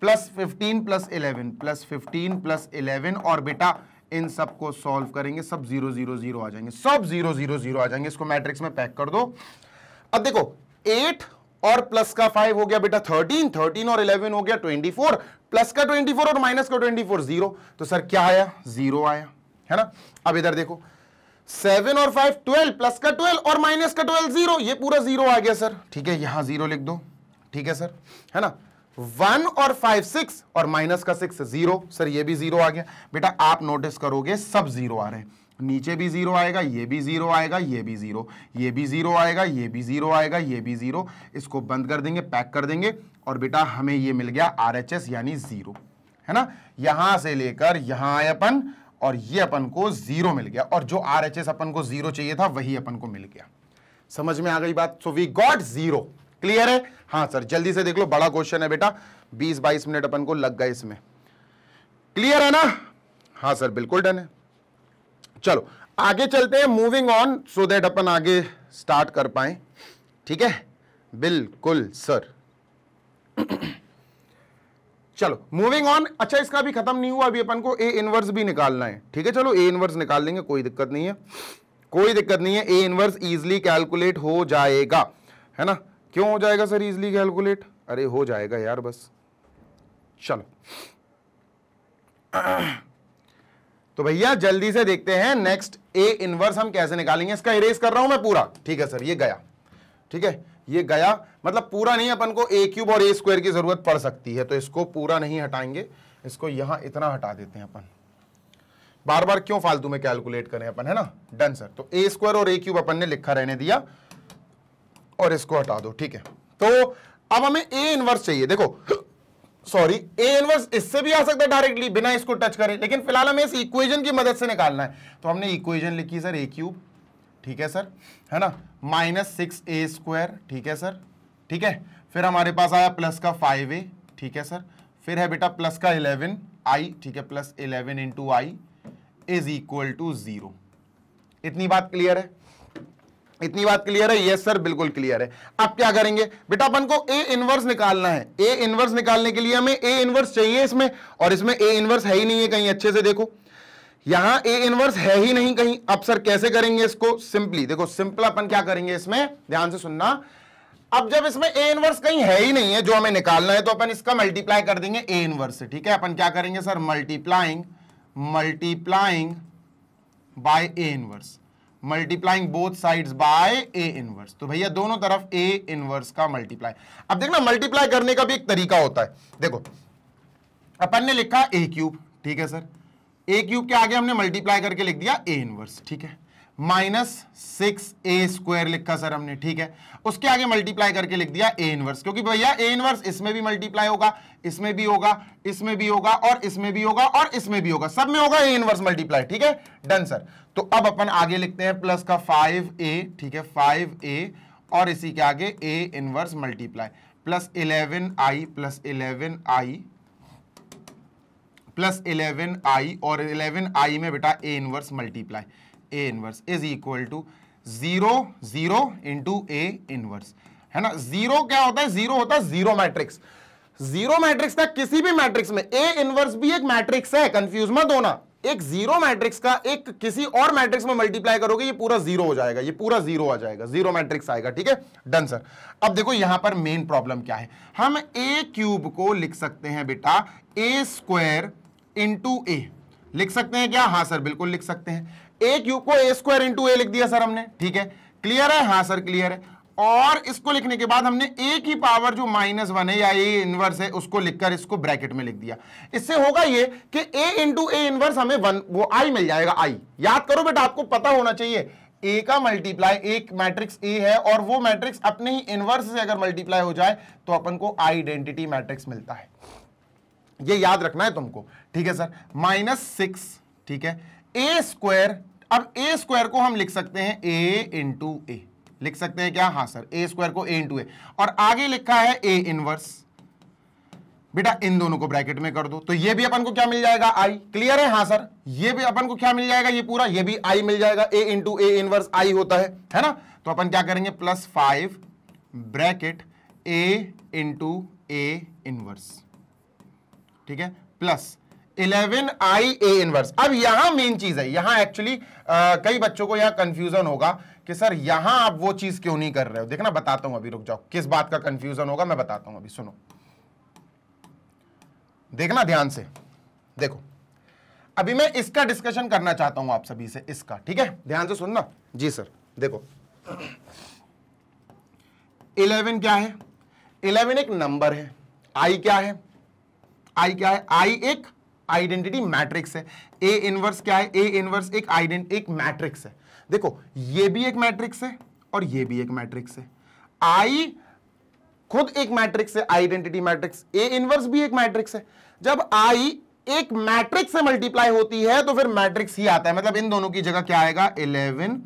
S1: plus fifteen plus eleven plus fifteen plus eleven और बेटा इन सबको सॉल्व करेंगे सब जीरो जीरो जीरो आ जाएंगे सब जीरो जीरो जीरो आ जाएंगे इसको मैट्रिक्स में पैक कर दो अब देखो एट और प्लस का फाइव हो गया बेटा थर्टीन थर्टीन और इलेवन हो गया ट्वेंटी फोर प्लस का ट्वेंटी फोर और माइनस का ट्वेंटी फोर जीरो तो सर क्या आया जीरो आया है ना अब इधर देखो सेवन और फाइव ट्वेल्व प्लस का ट्वेल्व और माइनस का ट्वेल्व जीरो ये पूरा जीरो आ गया सर ठीक है यहां जीरो लिख दो ठीक है सर है ना वन और फाइव सिक्स और माइनस का सिक्स जीरो सर ये भी जीरो आ गया बेटा आप नोटिस करोगे सब जीरो आ रहे हैं नीचे भी जीरो आएगा ये भी जीरो आएगा ये भी जीरो ये भी जीरो आएगा ये भी जीरो आएगा ये भी जीरो इसको बंद कर देंगे पैक कर देंगे और बेटा हमें ये मिल गया आर यानी जीरो है ना यहां से लेकर यहां आए अपन और ये अपन को जीरो मिल गया और जो आर एच एस अपन को जीरो चाहिए था वही अपन को मिल गया समझ में आ गई बात so we got zero clear है हाँ सर जल्दी से देख लो बड़ा क्वेश्चन है बेटा बीस बाईस मिनट अपन को लग गए इसमें क्लियर है ना हाँ सर बिल्कुल डन है चलो आगे चलते हैं मूविंग ऑन सो देट अपन आगे स्टार्ट कर पाए ठीक है बिल्कुल सर चलो मूविंग ऑन अच्छा इसका भी खत्म नहीं हुआ अभी अपन को ए इनवर्स भी निकालना है ठीक है चलो ए इनवर्स निकाल देंगे कोई दिक्कत नहीं है कोई दिक्कत नहीं है ए इनवर्स ईजिली कैलकुलेट हो जाएगा है ना क्यों हो जाएगा सर इजली कैलकुलेट अरे हो जाएगा यार बस चलो तो भैया जल्दी से देखते हैं नेक्स्ट ए इनवर्स हम कैसे निकालेंगे इसका इरेज कर रहा हूं मैं पूरा ठीक है सर ये गया ठीक है ये गया मतलब पूरा नहीं अपन को ए क्यूब और ए स्क्वायर की ज़रूरत पड़ सकती है तो इसको पूरा नहीं हटाएंगे इसको यहां इतना हटा देते हैं अपन बार बार क्यों फालतू में कैलकुलेट करें अपन है ना डन सर तो ए स्क्वायर और ए क्यूब अपन ने लिखा रहने दिया और इसको हटा दो ठीक है तो अब हमें ए इनवर्स चाहिए देखो सॉरी ए इनवर्स इससे भी आ सकता है डायरेक्टली बिना इसको टच करें लेकिन फिलहाल हमें इस इक्वेशन की मदद से निकालना है तो हमने इक्वेशन लिखी सर ए क्यूब ठीक है सर है ना माइनस सिक्स ए स्क्वायर ठीक है सर ठीक है फिर हमारे पास आया प्लस का फाइव ए ठीक है सर फिर है बेटा प्लस का इलेवन आई ठीक है plus eleven into I is equal to zero इतनी बात क्लियर है इतनी बात क्लियर है यस सर बिल्कुल क्लियर है अब क्या करेंगे बेटा अपन को ए इनवर्स निकालना है ए इनवर्स निकालने के लिए हमें ए इनवर्स चाहिए इसमें और इसमें ए इनवर्स है ही नहीं है कहीं अच्छे से देखो यहां ए इनवर्स है ही नहीं कहीं अब सर कैसे करेंगे इसको सिंपली देखो सिंपल अपन क्या करेंगे इसमें ध्यान से सुनना अब जब इसमें ए इनवर्स कहीं है ही नहीं है जो हमें निकालना है तो अपन इसका मल्टीप्लाई कर देंगे ए इनवर्स से ठीक है अपन क्या करेंगे sir multiplying multiplying by a inverse multiplying both sides by a inverse तो भैया दोनों तरफ ए इनवर्स का मल्टीप्लाई अब देखना मल्टीप्लाई करने का भी एक तरीका होता है देखो अपन ने लिखा ए क्यूब ठीक है सर ए क्यूब के आगे हमने मल्टीप्लाई करके लिख दिया ए इनवर्स ठीक है माइनस सिक्स ए स्क्वायर लिखा सर हमने ठीक है उसके आगे मल्टीप्लाई करके लिख दिया ए इनवर्स क्योंकि भैया ए इनवर्स इसमें भी मल्टीप्लाई होगा इसमें भी होगा इसमें भी होगा और इसमें भी होगा और इसमें भी होगा सब में होगा ए इनवर्स मल्टीप्लाई ठीक है डन सर तो अब अपन आगे लिखते हैं प्लस का फाइव ए ठीक है फाइव ए और इसी के आगे a inverse multiply plus eleven I plus eleven I plus eleven I और इलेवन आई में बेटा ए inverse multiply a inverse is equal to zero zero into A inverse है ना जीरो क्या होता है जीरो होता है जीरो मैट्रिक्स जीरो मैट्रिक्स का किसी भी मैट्रिक्स में ए इनवर्स भी एक मैट्रिक्स है कंफ्यूज मत होना एक जीरो मैट्रिक्स का एक किसी और मैट्रिक्स में मल्टीप्लाई करोगे ये पूरा जीरो हो जाएगा ये पूरा जीरो आ जाएगा जीरो मैट्रिक्स आएगा ठीक है डन सर अब देखो यहां पर मेन प्रॉब्लम क्या है हम ए क्यूब को लिख सकते हैं बेटा ए स्क्वायर इंटू ए लिख सकते हैं क्या हाँ सर बिल्कुल लिख सकते हैं ए क्यूब को ए स्क्वायर इंटू ए लिख दिया सर हमने ठीक है क्लियर है हाँ सर क्लियर है और इसको लिखने के बाद हमने ए की पावर जो माइनस वन है या ए इनवर्स है उसको लिखकर इसको ब्रैकेट में लिख दिया इससे होगा ये कि ए इंटू ए इनवर्स हमें वन वो आई मिल जाएगा आई याद करो बेटा आपको पता होना चाहिए ए का मल्टीप्लाई एक मैट्रिक्स ए है और वो मैट्रिक्स अपने ही इनवर्स से अगर मल्टीप्लाई हो जाए तो अपन को आइडेंटिटी मैट्रिक्स मिलता है ये याद रखना है तुमको ठीक है सर माइनस सिक्स ठीक है ए स्क्वायर अब ए स्क्वायर को हम लिख सकते हैं ए इंटू ए लिख सकते हैं क्या हाँ सर ए स्क्वायर को ए इंटू ए और आगे लिखा है ए इनवर्स बेटा इन दोनों को ब्रैकेट में कर दो तो ये भी अपन को क्या मिल जाएगा आई क्लियर है हाँ सर ये भी अपन को क्या मिल जाएगा ये पूरा ये भी आई मिल जाएगा ए इंटू ए इनवर्स आई होता है है ना तो अपन क्या करेंगे plus five bracket a into A inverse ठीक है plus eleven I A inverse अब यहां मेन चीज है यहां एक्चुअली कई बच्चों को यहां कंफ्यूजन होगा कि सर यहां आप वो चीज क्यों नहीं कर रहे हो देखना बताता हूं अभी रुक जाओ किस बात का कंफ्यूजन होगा मैं बताता हूं अभी सुनो देखना ध्यान से देखो अभी मैं इसका डिस्कशन करना चाहता हूं आप सभी से इसका ठीक है ध्यान से सुनना जी सर देखो इलेवन क्या है इलेवन एक नंबर है आई क्या है आई क्या है आई एक आइडेंटिटी मैट्रिक्स है ए इनवर्स क्या है ए इनवर्स एक आइडेंट एक मैट्रिक्स है देखो ये भी एक मैट्रिक्स है और ये भी एक मैट्रिक्स है आई खुद एक मैट्रिक्स है आइडेंटिटी मैट्रिक्स ए इनवर्स भी एक मैट्रिक्स है जब आई एक मैट्रिक्स से मल्टीप्लाई होती है तो फिर मैट्रिक्स ही आता है मतलब इन दोनों की जगह क्या आएगा इलेवन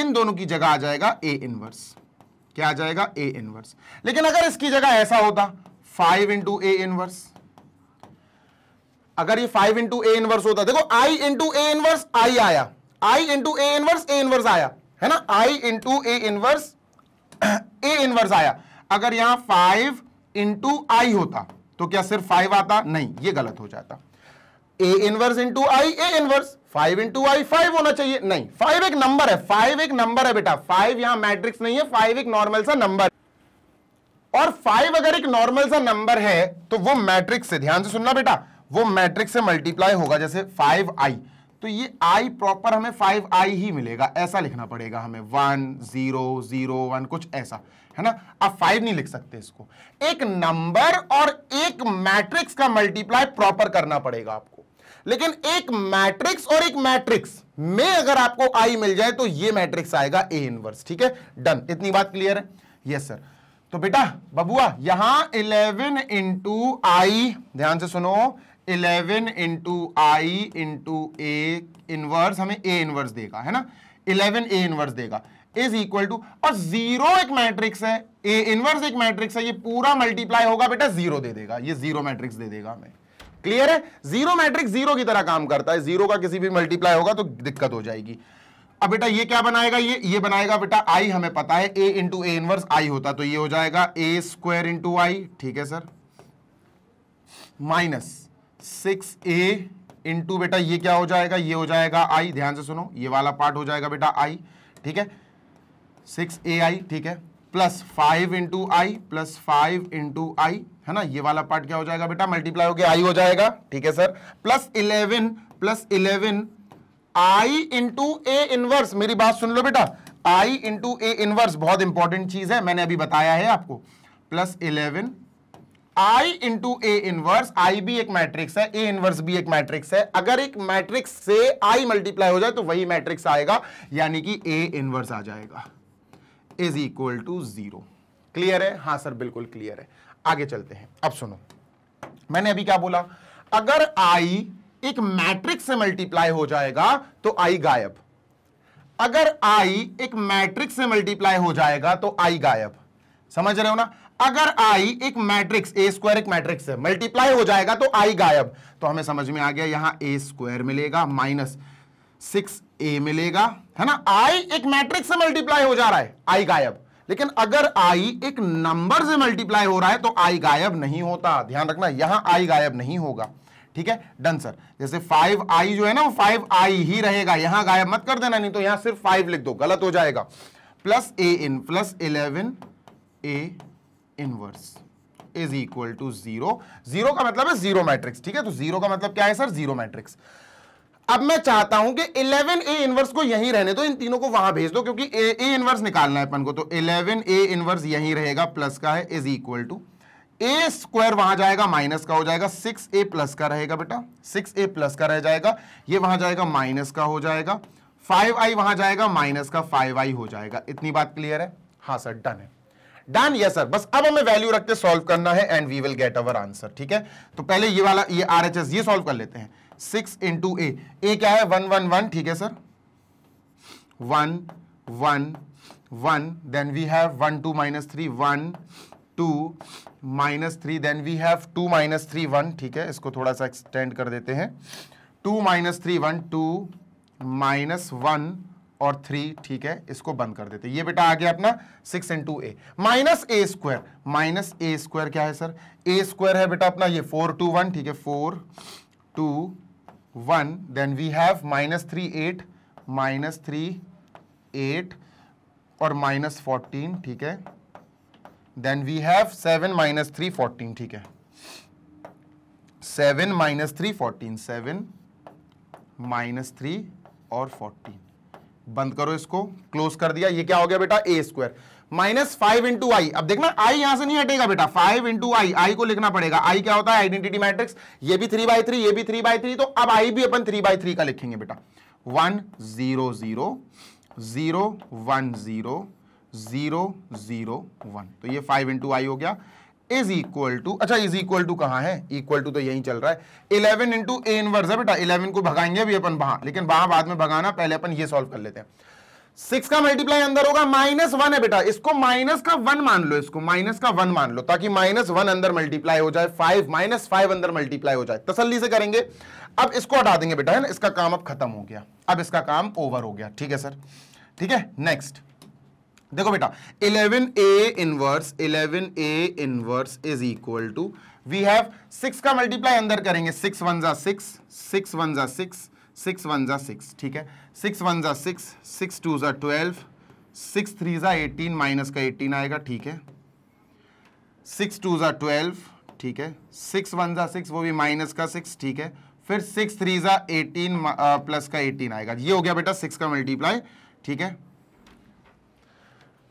S1: इन दोनों की जगह आ जाएगा ए इनवर्स क्या आ जाएगा ए इनवर्स लेकिन अगर इसकी जगह ऐसा होता फाइव इंटू ए इनवर्स अगर ये फाइव इंटू ए इनवर्स होता देखो आई इंटू ए इनवर्स आई आया I into A inverse a inverse आया है ना I into A inverse a inverse आया अगर यहां फाइव इंटू आई होता तो क्या सिर्फ फाइव आता नहीं ये गलत हो जाता a inverse into I A inverse five into I five होना चाहिए नहीं फाइव एक नंबर है फाइव एक नंबर है बेटा फाइव यहां मैट्रिक्स नहीं है फाइव एक नॉर्मल सा नंबर और फाइव अगर एक नॉर्मल सा नंबर है तो वो मैट्रिक्स है ध्यान से सुनना बेटा वो मैट्रिक्स से मल्टीप्लाई होगा जैसे फाइव आई तो ये आई प्रॉपर हमें फाइव आई ही मिलेगा ऐसा लिखना पड़ेगा हमें वन जीरो जीरो वन कुछ ऐसा है ना आप फाइव नहीं लिख सकते इसको एक नंबर और एक मैट्रिक्स का मल्टीप्लाई प्रॉपर करना पड़ेगा आपको लेकिन एक मैट्रिक्स और एक मैट्रिक्स में अगर आपको आई मिल जाए तो ये मैट्रिक्स आएगा ए इनवर्स ठीक है डन इतनी बात क्लियर है यस सर तो बेटा बबुआ यहां इलेवन इंटू आई ध्यान से सुनो eleven into I into A inverse हमें ए इनवर्स देगा है ना इलेवन ए इनवर्स देगा इज इक्वल टू और जीरो एक मैट्रिक्स है ए इनवर्स एक मैट्रिक्स है ये पूरा मल्टीप्लाई होगा बेटा जीरो दे देगा ये जीरो मैट्रिक्स दे देगा हमें क्लियर है जीरो मैट्रिक्स जीरो की तरह काम करता है जीरो का किसी भी मल्टीप्लाई होगा तो दिक्कत हो जाएगी अब बेटा ये क्या बनाएगा ये ये बनाएगा बेटा आई हमें पता है ए इंटू ए इनवर्स आई होता तो ये हो जाएगा ए स्क्वायर इंटू आई ठीक है sir minus six a into बेटा ये क्या हो जाएगा ये हो जाएगा आई ध्यान से सुनो ये वाला पार्ट हो जाएगा बेटा आई ठीक है सिक्स ए आई ठीक है plus five into I plus five into I है ना ये वाला पार्ट क्या हो जाएगा बेटा मल्टीप्लाई हो गया आई हो जाएगा ठीक है sir plus eleven plus eleven I into A inverse मेरी बात सुन लो बेटा आई इंटू ए इनवर्स बहुत इंपॉर्टेंट चीज है मैंने अभी बताया है आपको plus eleven I into A inverse I भी एक मैट्रिक्स है ए इनवर्स भी एक मैट्रिक्स है अगर एक मैट्रिक्स से I मल्टीप्लाई हो जाए तो वही मैट्रिक्स आएगा यानी कि A इनवर्स आ जाएगा is equal to zero clear है हाँ सर बिल्कुल क्लियर है आगे चलते हैं अब सुनो मैंने अभी क्या बोला अगर I एक मैट्रिक्स से मल्टीप्लाई हो जाएगा तो I गायब अगर I एक मैट्रिक्स से मल्टीप्लाई हो जाएगा तो I गायब समझ रहे हो ना अगर आई एक मैट्रिक्स ए स्क्वायर एक मैट्रिक्स है मल्टीप्लाई हो जाएगा तो आई गायब तो हमें समझ में आ गया यहां ए स्क्वायर मिलेगा माइनस सिक्स ए मिलेगा है ना आई एक मैट्रिक्स से मल्टीप्लाई हो जा रहा है आई गायब लेकिन अगर आई एक नंबर से मल्टीप्लाई हो रहा है तो आई गायब नहीं होता ध्यान रखना यहां आई गायब नहीं होगा ठीक है डन सर जैसे फाइव आई जो है ना वो फाइव आई ही रहेगा यहां गायब मत कर देना नहीं तो यहां सिर्फ फाइव लिख दो गलत हो जाएगा plus A in plus eleven A inverse is equal to zero zero का मतलब है जीरो मैट्रिक्स ठीक है तो जीरो का मतलब क्या है सर जीरो मैट्रिक्स अब मैं चाहता हूं कि 11 ए इनवर्स को यहीं रहने दो इन तीनों को वहां भेज दो क्योंकि ए ए इनवर्स निकालना है अपन को तो 11 ए इनवर्स यहीं रहेगा प्लस का है is equal to A square वहां जाएगा माइनस का हो जाएगा सिक्स ए प्लस का रहेगा बेटा सिक्स ए प्लस का रह जाएगा ये वहां जाएगा माइनस का हो जाएगा फाइव आई वहां जाएगा माइनस का फाइव आई हो जाएगा इतनी बात क्लियर है हाँ सर डन है डन यस सर बस अब हमें वैल्यू रखते सॉल्व करना है and we will get our answer ठीक है तो पहले ये वाला ये आर एच एस ये सॉल्व कर लेते हैं सिक्स इंटू ए ए क्या है वन वन वन ठीक है sir one one one then we have one two minus three one two minus three then we have two minus three one ठीक है इसको थोड़ा सा एक्सटेंड कर देते हैं two minus three one two minus one और थ्री ठीक है इसको बंद कर देते ये बेटा आ गया अपना six two A minus A square minus A square क्या है सर ए स्क्वायर है बेटा अपना ये फोर टू वन ठीक है four two one then we have minus three eight minus three eight और माइनस फोर्टीन ठीक है then we have seven minus three fourteen ठीक है seven minus three fourteen seven minus three और fourteen बंद करो इसको क्लोज कर दिया ये क्या हो गया बेटा A square minus five into I अब देखना आई यहां से नहीं हटेगा बेटा फाइव इंटू आई आई को लिखना पड़ेगा आई क्या होता है आइडेंटिटी मैट्रिक्स ये भी थ्री बाई थ्री ये भी थ्री बाई थ्री तो अब आई भी अपन थ्री बाई थ्री का लिखेंगे बेटा one zero zero zero one zero zero zero one तो ये फाइव इंटू आई हो गया इज इक्वल टू अच्छा इज इक्वल टू कहाँ है इक्वल टू तो यही चल रहा है इलेवन इंटू ए इनवर्स है बेटा इलेवन को भगाएंगे अभी अपन वहां लेकिन वहां बाद में भगाना पहले अपन ये सॉल्व कर लेते हैं सिक्स का मल्टीप्लाई अंदर होगा माइनस वन है बेटा इसको माइनस का वन मान लो इसको माइनस का वन मान लो ताकि माइनस वन अंदर मल्टीप्लाई हो जाए फाइव माइनस फाइव अंदर मल्टीप्लाई हो जाए तसल्ली से करेंगे अब इसको हटा देंगे बेटा है ना इसका काम अब खत्म हो गया अब इसका काम ओवर हो गया ठीक है सर ठीक है नेक्स्ट देखो बेटा 11 A inverse 11 A inverse is equal to we have six का मल्टीप्लाई अंदर करेंगे सिक्स वन जा सिक्स सिक्स वन जा सिक्स सिक्स वन जा सिक्स ठीक है सिक्स वन जा सिक्स सिक्स टू जा ट्वेल्व सिक्स थ्री जा एटीन माइनस का एटीन आएगा ठीक है सिक्स टू जा ट्वेल्व ठीक है सिक्स वन जा सिक्स वो भी माइनस का सिक्स ठीक है फिर सिक्स थ्री जा एटीन प्लस uh, का एटीन आएगा ये हो गया बेटा सिक्स का मल्टीप्लाई ठीक है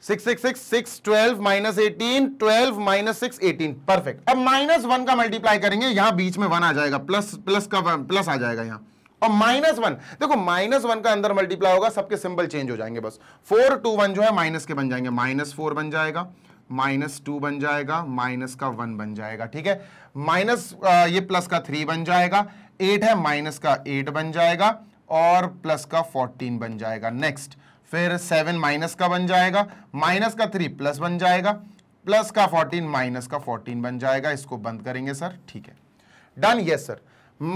S1: six six six six twelve minus eighteen twelve minus six eighteen perfect अब माइनस वन का मल्टीप्लाई करेंगे यहां बीच में वन आ जाएगा प्लस प्लस का प्लस आ जाएगा यहां और माइनस वन देखो माइनस वन का अंदर मल्टीप्लाई होगा सबके सिंबल चेंज हो जाएंगे बस फोर टू वन जो है माइनस के बन जाएंगे माइनस फोर बन जाएगा माइनस टू बन जाएगा माइनस का वन बन जाएगा ठीक है माइनस ये प्लस का थ्री बन जाएगा एट है माइनस का एट बन जाएगा और प्लस का फोर्टीन बन जाएगा नेक्स्ट फिर सेवन माइनस का बन जाएगा माइनस का थ्री प्लस बन जाएगा प्लस का फोर्टीन माइनस का फोर्टीन बन जाएगा इसको बंद करेंगे सर ठीक है डन यस सर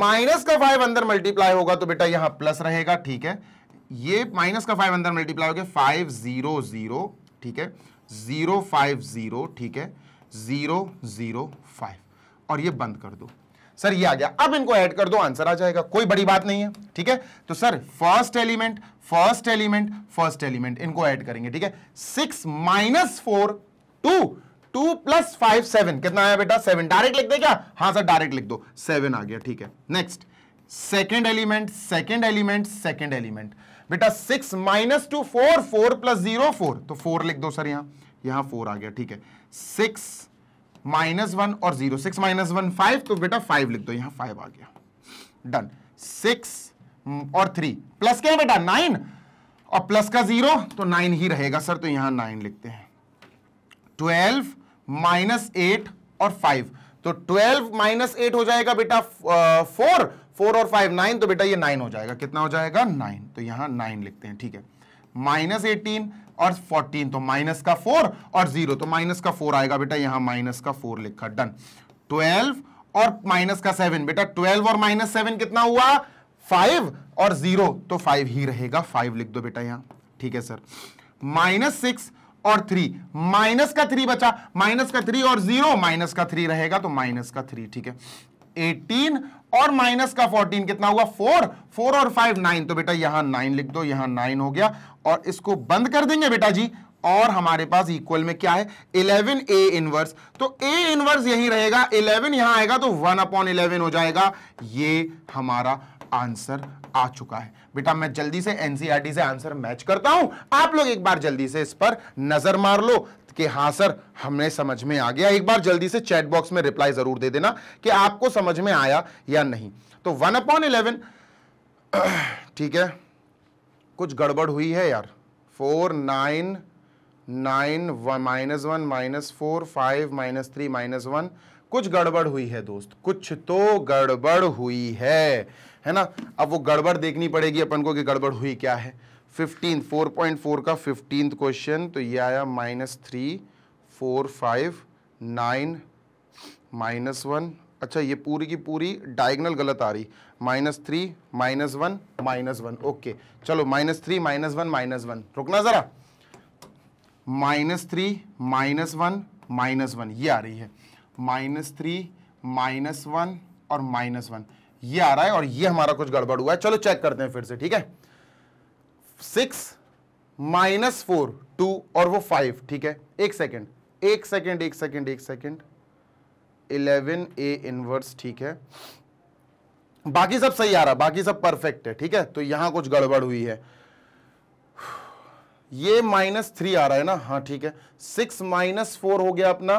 S1: माइनस का फाइव अंदर मल्टीप्लाई होगा तो बेटा यहां प्लस रहेगा ठीक है ये माइनस का फाइव अंदर मल्टीप्लाई हो गया फाइव जीरो जीरो ठीक है जीरो फाइव जीरो ठीक है जीरो जीरो फाइव और ये बंद कर दो सर ये आ गया अब इनको ऐड कर दो आंसर आ जाएगा कोई बड़ी बात नहीं है ठीक है तो sir first element first element first element इनको ऐड करेंगे ठीक है six minus four two two plus five seven कितना आया बेटा सेवन डायरेक्ट लिख दे क्या हाँ सर डायरेक्ट लिख दो सेवन आ गया ठीक है next second element second element second element बेटा six minus two four four plus zero four तो फोर लिख दो सर यहां यहां फोर आ गया ठीक है सिक्स माइनस वन और zero six minus one five तो बेटा फाइव लिख दो यहां फाइव आ गया डन सिक्स हम्म, और थ्री प्लस क्या है बेटा नाइन और प्लस का जीरो तो नाइन ही रहेगा सर तो यहां नाइन लिखते हैं ट्वेल्व माइनस एट और फाइव तो ट्वेल्व माइनस एट हो जाएगा बेटा फोर uh, फोर और फाइव नाइन तो बेटा ये नाइन हो जाएगा कितना हो जाएगा नाइन तो यहां नाइन लिखते हैं ठीक है माइनस एटीन और फोर्टीन तो माइनस का फोर और जीरो तो माइनस का फोर आएगा बेटा यहां माइनस का फोर लिखा डन ट्वेल्व और माइनस का सेवन बेटा ट्वेल्व और माइनस सेवन कितना हुआ फाइव और जीरो तो फाइव ही रहेगा फाइव लिख दो बेटा यहां ठीक है सर माइनस सिक्स और थ्री माइनस का थ्री बचा माइनस का थ्री और जीरो माइनस का थ्री रहेगा तो माइनस का थ्री ठीक है एटीन और माइनस का फोर्टीन कितना हुआ फोर फोर और फाइव नाइन तो बेटा यहां नाइन लिख दो यहां नाइन हो गया और इसको बंद कर देंगे बेटा जी और हमारे पास इक्वल में क्या है इलेवन ए इनवर्स तो ए इनवर्स यही रहेगा इलेवन यहां आएगा तो वन अपॉन इलेवन हो जाएगा ये हमारा आंसर आ चुका है बेटा मैं जल्दी से एनसीईआरटी e से आंसर मैच करता हूं आप लोग एक बार जल्दी से इस पर नजर मार लो कि हाँ सर हमने समझ में आ गया एक बार जल्दी से चैट बॉक्स में रिप्लाई जरूर दे देना कि आपको समझ में आया या नहीं तो वन अपॉन इलेवन *clears throat* ठीक है कुछ गड़बड़ हुई है यार four nine nine one minus one minus four five minus three minus one कुछ गड़बड़ हुई है दोस्त कुछ तो गड़बड़ हुई है है ना अब वो गड़बड़ देखनी पड़ेगी अपन को कि गड़बड़ हुई क्या है फिफ्टीन फोर पॉइंट फोर का फिफ्टीन क्वेश्चन तो ये आया minus three four five nine minus one अच्छा ये पूरी की पूरी डायगनल गलत आ रही minus three minus one minus one okay चलो minus three minus one minus one रुकना ज़रा minus three minus one minus one ये आ रही है माइनस थ्री माइनस वन और माइनस वन ये आ रहा है और ये हमारा कुछ गड़बड़ हुआ है चलो चेक करते हैं फिर से ठीक है सिक्स माइनस फोर टू और वो फाइव ठीक है एक सेकेंड एक सेकेंड एक सेकेंड एक सेकेंड इलेवन ए इनवर्स ठीक है बाकी सब सही आ रहा बाकी सब परफेक्ट है ठीक है तो यहां कुछ गड़बड़ हुई है ये माइनस थ्री आ रहा है ना हाँ ठीक है सिक्स माइनस फोर हो गया अपना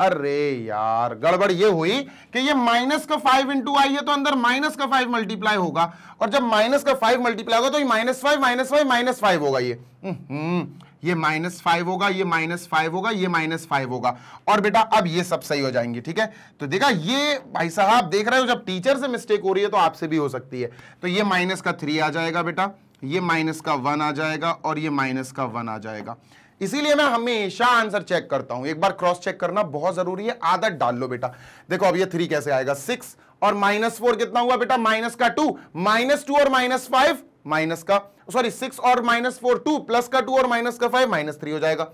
S1: अरे यार गड़बड़ ये हुई कि ये माइनस का फाइव इंटू आई है तो अंदर माइनस का फाइव मल्टीप्लाई होगा और जब माइनस का फाइव मल्टीप्लाई होगा तो ये minus five minus five minus five होगा ये हम्म, ये माइनस फाइव होगा ये माइनस फाइव होगा ये माइनस फाइव होगा और बेटा अब ये सब सही हो जाएंगे ठीक है तो देखा ये भाई साहब देख रहे हो जब टीचर से मिस्टेक हो रही है तो आपसे भी हो सकती है तो ये माइनस का थ्री आ जाएगा बेटा ये माइनस का वन आ जाएगा और ये माइनस का वन आ जाएगा इसीलिए मैं हमेशा आंसर चेक करता हूं एक बार क्रॉस चेक करना बहुत जरूरी है आदत डाल लो बेटा देखो अब ये थ्री कैसे आएगा सिक्स और माइनस फोर कितना हुआ बेटा माइनस का टू माइनस टू और माइनस फाइव माइनस का सॉरी सिक्स और माइनस फोर टू प्लस का टू और माइनस का फाइव माइनस थ्री हो जाएगा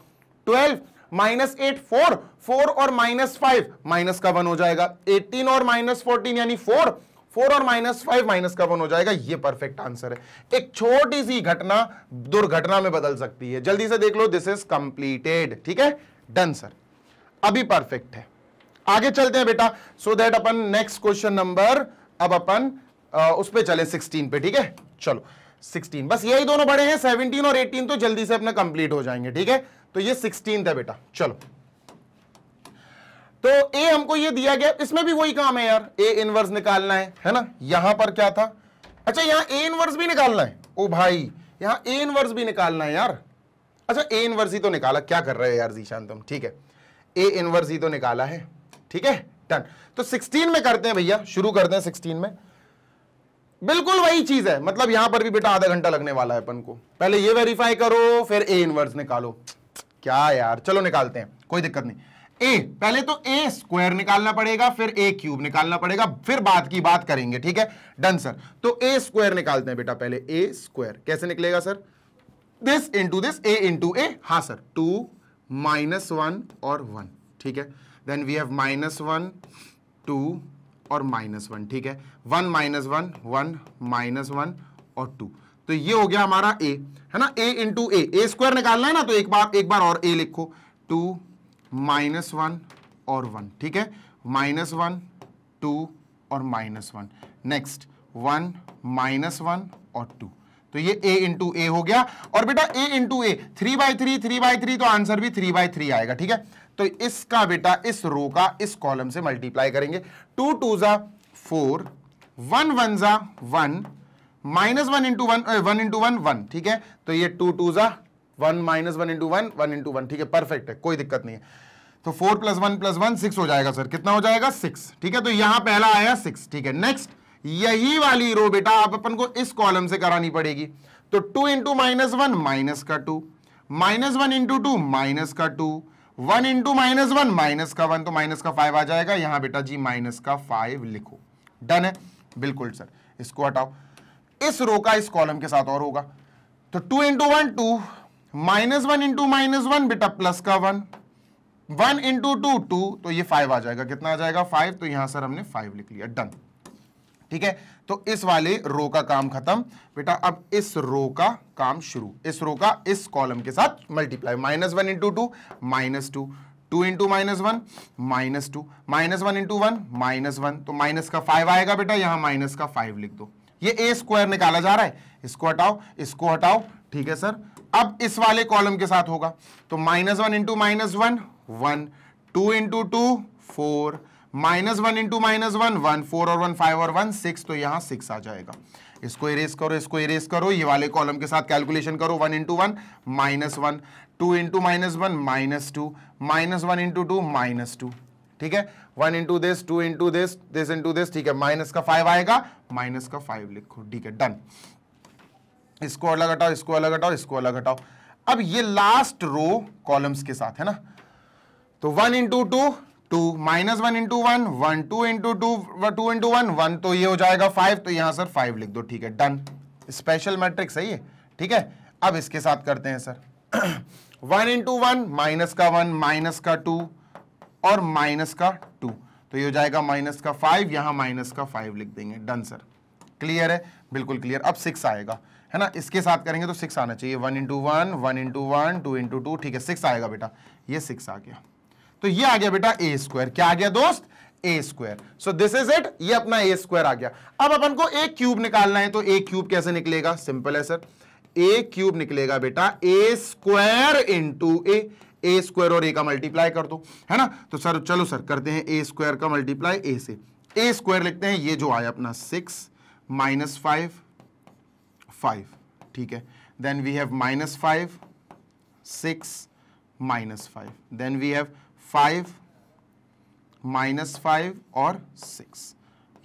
S1: twelve minus eight four four और माइनस फाइव माइनस का वन हो जाएगा एटीन और माइनस फोर्टीन यानी फोर फोर और माइनस फाइव माइनस का वन हो जाएगा ये परफेक्ट आंसर है एक छोटी सी घटना दुर्घटना में बदल सकती है जल्दी से देख लो दिस इज कंप्लीटेड ठीक है डन सर अभी परफेक्ट है आगे चलते हैं बेटा सो दैट अपन नेक्स्ट क्वेश्चन नंबर अब अपन उस पर चले सिक्सटीन पे ठीक है चलो 16 बस यही दोनों बड़े हैं 17 और 18 तो जल्दी से अपना कंप्लीट हो जाएंगे ठीक है तो ये 16 है बेटा चलो तो ए हमको ये दिया गया इसमें भी वही काम है यार ए इनवर्स निकालना है है ना यहां पर क्या था अच्छा यहां ए इनवर्स भी निकालना है ओ भाई यहां ए इनवर्स भी निकालना है यार अच्छा ए इनवर्स ही तो निकाला क्या कर रहे हो यार जीशान तुम ठीक है ए इनवर्स ही तो निकाला है ठीक है डन तो सिक्सटीन में करते हैं भैया शुरू करते हैं सिक्सटीन में बिल्कुल वही चीज है मतलब यहां पर भी बेटा आधा घंटा लगने वाला है अपन को पहले ये वेरीफाई करो फिर ए इनवर्स निकालो क्या यार चलो निकालते हैं कोई दिक्कत नहीं ए पहले तो ए स्क्वायर निकालना पड़ेगा फिर ए क्यूब निकालना पड़ेगा फिर बाद की बात करेंगे ठीक है डन सर तो ए स्क्वायर निकालते हैं बेटा पहले ए स्क्वायर कैसे निकलेगा sir this into this A into A हा सर टू माइनस वन और वन ठीक है then we have minus one two और माइनस वन ठीक है one minus one one minus one और टू तो ये हो गया हमारा ए है ना A into A A square निकालना है ना तो एक बार एक बार और ए लिखो टू माइनस वन और वन ठीक है माइनस वन टू और minus one next one minus one और टू तो ये a इंटू ए हो गया और बेटा a into A three by three three by three तो आंसर भी थ्री बाई थ्री आएगा ठीक है तो इसका बेटा इस रो का इस कॉलम से मल्टीप्लाई करेंगे टू टू जा फोर वन वन जा one minus one into one one into one one ठीक है तो ये टू टू जा one minus one into one one into one ठीक है परफेक्ट है कोई दिक्कत नहीं है तो four plus one plus one six हो जाएगा सर कितना हो जाएगा सिक्स ठीक है तो यहां पहला आया सिक्स ठीक है नेक्स्ट यही वाली रो बेटा आप अपन को इस कॉलम से करानी पड़ेगी तो two into minus one minus का two minus one into two minus का two one into minus one minus का वन तो माइनस का फाइव आ जाएगा यहां बेटा जी माइनस का फाइव लिखो डन है बिल्कुल सर इसको हटाओ इस रो का इस कॉलम के साथ और होगा तो two into one two minus one into minus one बेटा प्लस का one one into two two तो ये फाइव आ जाएगा कितना आ जाएगा फाइव तो यहां सर हमने फाइव लिख लिया डन ठीक है तो इस वाले रो का काम खत्म बेटा अब इस रो का काम शुरू इस रो का इस कॉलम के साथ multiply minus one into two minus two two into minus one minus two minus one into one minus one तो माइनस का फाइव आएगा बेटा यहां माइनस का फाइव लिख दो ये ए स्क्वायर निकाला जा रहा है इसको हटाओ इसको हटाओ ठीक है सर अब इस वाले कॉलम के साथ होगा तो minus one into minus one one two into two four minus one into minus one one four और वन फाइव और वन सिक्स तो यहां सिक्स आ जाएगा इसको इरेज करो इसको इरेज करो ये वाले कॉलम के साथ कैलकुलेशन करो one into one minus one two into minus one minus two minus one into two minus two ठीक है one into this two into this this into this ठीक है माइनस का फाइव आएगा माइनस का फाइव लिखो ठीक है डन इसको अलग हटाओ इसको अलग हटाओ इसको अलग हटाओ अब ये लास्ट रो कॉलम्स के साथ है ना तो one into two two minus one into one one two into two two into one one तो ये हो जाएगा फाइव तो यहां सर फाइव लिख दो ठीक है डन स्पेशल मैट्रिक्स है ये ठीक है अब इसके साथ करते हैं sir one into one minus का वन माइनस का टू और माइनस का टू तो ये हो जाएगा माइनस का फाइव यहां माइनस का फाइव लिख देंगे डन सर क्लियर है बिल्कुल क्लियर अब सिक्स आएगा है ना इसके साथ करेंगे तो सिक्स आना चाहिए one into one one into one two into two ठीक है सिक्स आएगा बेटा ये सिक्स आ गया तो ये आ गया बेटा ए स्क्वायर क्या आ गया दोस्त A square so this is it ये अपना ए स्क्वायर आ गया अब अपन को एक क्यूब निकालना है तो ए क्यूब कैसे निकलेगा सिंपल है सर ए क्यूब निकलेगा बेटा A square into A A square और ए का मल्टीप्लाई कर दो है ना तो सर चलो सर करते हैं ए स्क्वायर का मल्टीप्लाई ए से ए स्क्वायर लिखते हैं ये जो आया अपना सिक्स माइनस फाइव फाइव ठीक है then we have minus five six minus five then we have five minus five और सिक्स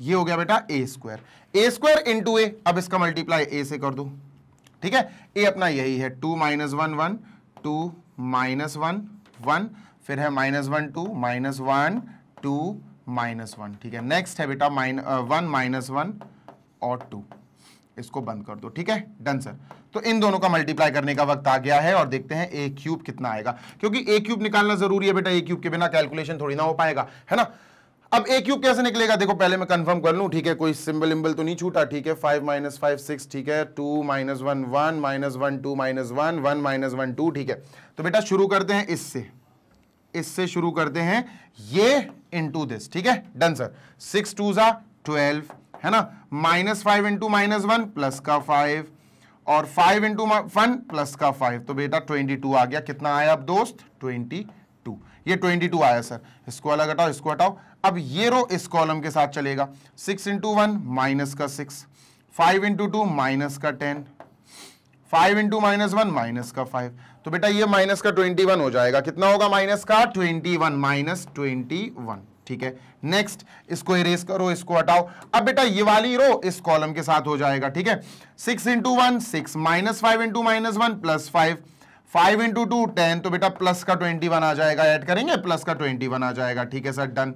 S1: ये हो गया बेटा A square A square into A अब इसका मल्टीप्लाई ए से कर दो ठीक है ए अपना यही है two minus one one two minus one one फिर है minus one two minus one two minus one ठीक है नेक्स्ट है बेटा माइन वन माइनस वन और टू इसको बंद कर दो ठीक है डन सर तो इन दोनों का मल्टीप्लाई करने का वक्त आ गया है और देखते हैं ए क्यूब कितना आएगा क्योंकि ए क्यूब निकालना जरूरी है बेटा ए क्यूब के बिना कैलकुलेशन थोड़ी ना हो पाएगा है ना अब ए क्यूब कैसे निकलेगा देखो पहले मैं कंफर्म कर लूं ठीक है कोई सिंबल इम्बल तो नहीं छूटा ठीक है फाइव माइनस फाइव सिक्स ठीक है two minus one one minus one two minus one one minus one two ठीक है तो बेटा शुरू करते हैं इससे इससे शुरू करते हैं ये इनटू दिस ठीक है डन सर सिक्स टू ज़ा ट्वेल्व है ना minus five into minus one plus का फाइव और फाइव इंटू वन प्लस का फाइव तो बेटा ट्वेंटी टू आ गया कितना आया अब दोस्त ट्वेंटी टू ये ट्वेंटी टू आया सर इसको अलग हटाओ इसको हटाओ अब ये रो इस कॉलम के साथ चलेगा सिक्स इंटू वन माइनस का six five into two minus का ten five into minus one minus का फाइव तो बेटा ये माइनस का ट्वेंटी वन हो जाएगा कितना होगा माइनस का twenty one minus twenty one ठीक है नेक्स्ट इसको इरेज करो इसको हटाओ अब बेटा ये वाली रो इस कॉलम के साथ हो जाएगा ठीक है six into one six minus five into minus one plus five five into two ten तो बेटा प्लस का ट्वेंटी वन आ जाएगा ऐड करेंगे प्लस का ट्वेंटी वन आ जाएगा ठीक है सर डन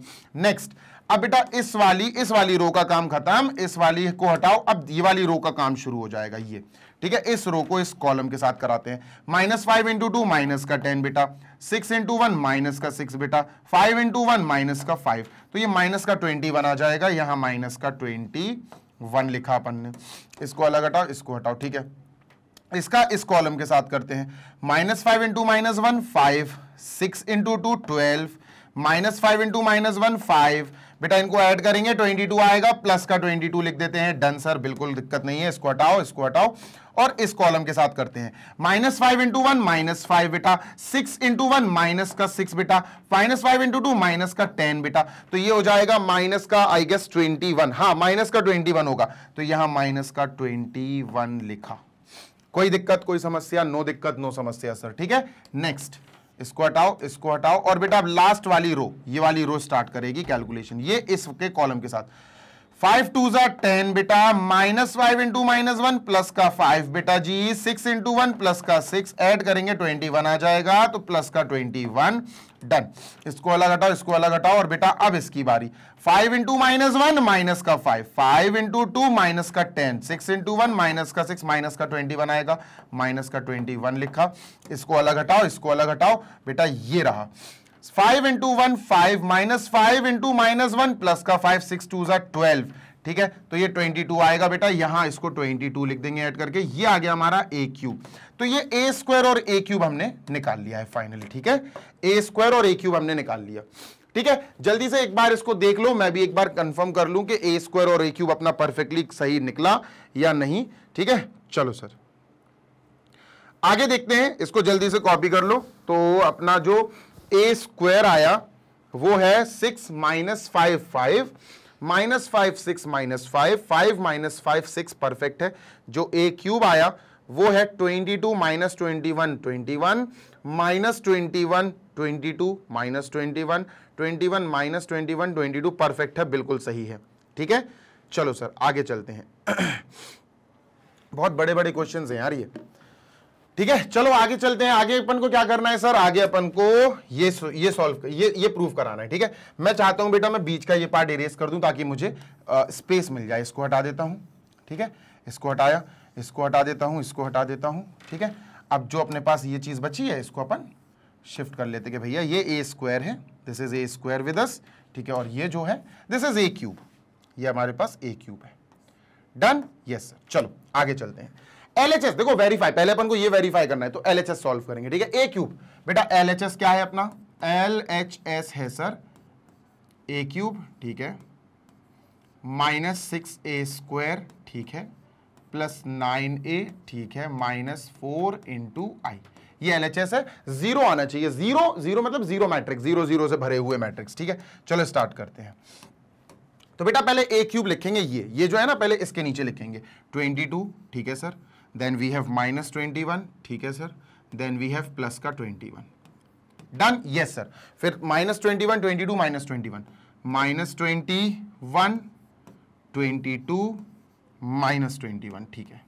S1: नेक्स्ट अब बेटा इस वाली इस वाली रो का काम खत्म इस वाली को हटाओ अब ये वाली रो का काम शुरू हो जाएगा ये ठीक है इस रो को इस कॉलम के साथ कराते हैं minus five into two minus का टेन बेटा सिक्स इंटू वन माइनस का सिक्स बेटा फाइव इंटू वन माइनस का फाइव तो ये माइनस का ट्वेंटी वन आ जाएगा यहां माइनस का ट्वेंटी वन लिखा अपन ने इसको अलग हटाओ इसको हटाओ ठीक है इसका इस कॉलम के साथ करते हैं minus five into minus one five six into two twelve minus five into minus one five बेटा इनको ऐड करेंगे 22 आएगा प्लस का 22 लिख देते हैं डन सर बिल्कुल दिक्कत नहीं है इसको हटाओ इसको हटाओ और इस कॉलम के साथ करते हैं minus five into one minus five बेटा सिक्स इंटू वन माइनस का सिक्स बेटा minus five into two minus का टेन बेटा तो ये हो जाएगा माइनस का आई गेस ट्वेंटी वन हाँ माइनस का ट्वेंटी वन होगा तो यहां माइनस का ट्वेंटी वन लिखा कोई दिक्कत कोई समस्या नो दिक्कत नो समस्या सर ठीक है नेक्स्ट इसको हटाओ इसको हटाओ और बेटा अब लास्ट वाली रो ये वाली रो स्टार्ट करेगी कैलकुलेशन ये इसके कॉलम के साथ फाइव टू जो टेन बेटा minus five into minus one plus का फाइव बेटा जी सिक्स इंटू वन प्लस का सिक्स एड करेंगे ट्वेंटी वन आ जाएगा तो प्लस का ट्वेंटी वन डन इसको अलग हटाओ इसको अलग हटाओ और बेटा अब इसकी बारी five into minus one minus का five five into two minus का ten six into one minus का सिक्स माइनस का ट्वेंटी वन आएगा माइनस का ट्वेंटी वन लिखा इसको अलग हटाओ इसको अलग हटाओ बेटा ये रहा five into one five minus five into minus one plus का फाइव सिक्स टू जार ट्वेल्व ठीक है तो ये 22 आएगा बेटा यहां इसको 22 लिख देंगे ऐड करके ये आ गया हमारा ए क्यूब तो ये ए स्क्वायर और ए क्यूब हमने निकाल लिया है फाइनली ठीक है ए स्क्वायर और ए क्यूब हमने निकाल लिया ठीक है जल्दी से एक बार इसको देख लो मैं भी एक बार कंफर्म कर लूं कि ए स्क्वायर और ए क्यूब अपना परफेक्टली सही निकला या नहीं ठीक है चलो सर आगे देखते हैं इसको जल्दी से कॉपी कर लो तो अपना जो ए स्क्वायर आया वो है six minus five five minus five six minus five five minus five six perfect है जो ए क्यूब आया वो है twenty two minus twenty one twenty one minus twenty one twenty two minus twenty one twenty one minus twenty one twenty two perfect है बिल्कुल सही है ठीक है चलो सर आगे चलते हैं *clears throat* बहुत बड़े बड़े क्वेश्चन हैं यार ये ठीक है चलो आगे चलते हैं आगे अपन को क्या करना है सर आगे अपन को ये ये सॉल्व ये ये प्रूफ कराना है ठीक है मैं चाहता हूं बेटा मैं बीच का ये पार्ट इरेज कर दूं ताकि मुझे आ, स्पेस मिल जाए इसको हटा देता हूं ठीक है इसको हटाया इसको हटा देता हूं इसको हटा देता हूं ठीक है अब जो अपने पास ये चीज़ बची है इसको अपन शिफ्ट कर लेते कि भैया ये ए स्क्वायर है this is A square with us ठीक है और ये जो है दिस इज ए क्यूब ये हमारे पास ए क्यूब है डन यस yes, सर चलो आगे चलते हैं एलएचएस देखो वेरीफाई पहले अपन को ये वेरीफाई करना है तो एलएचएस सॉल्व करेंगे ठीक है ए क्यूब बेटा एलएचएस क्या है अपना एलएचएस है सर ए क्यूब ठीक है माइनस सिक्स ए स्क्वायर ठीक है प्लस नाइन ए ठीक है माइनस फोर इंटू आई ये एलएचएस है जीरो आना चाहिए जीरो जीरो मतलब जीरो मैट्रिक्स जीरो जीरो से भरे हुए मैट्रिक्स ठीक है चलो स्टार्ट करते हैं तो बेटा पहले ए क्यूब लिखेंगे ये ये जो है ना पहले इसके नीचे लिखेंगे ट्वेंटी टू ठीक है sir then we have minus twenty one ठीक है sir then we have plus का twenty one done yes sir फिर minus twenty one twenty two minus twenty one minus twenty one twenty two minus twenty one ठीक है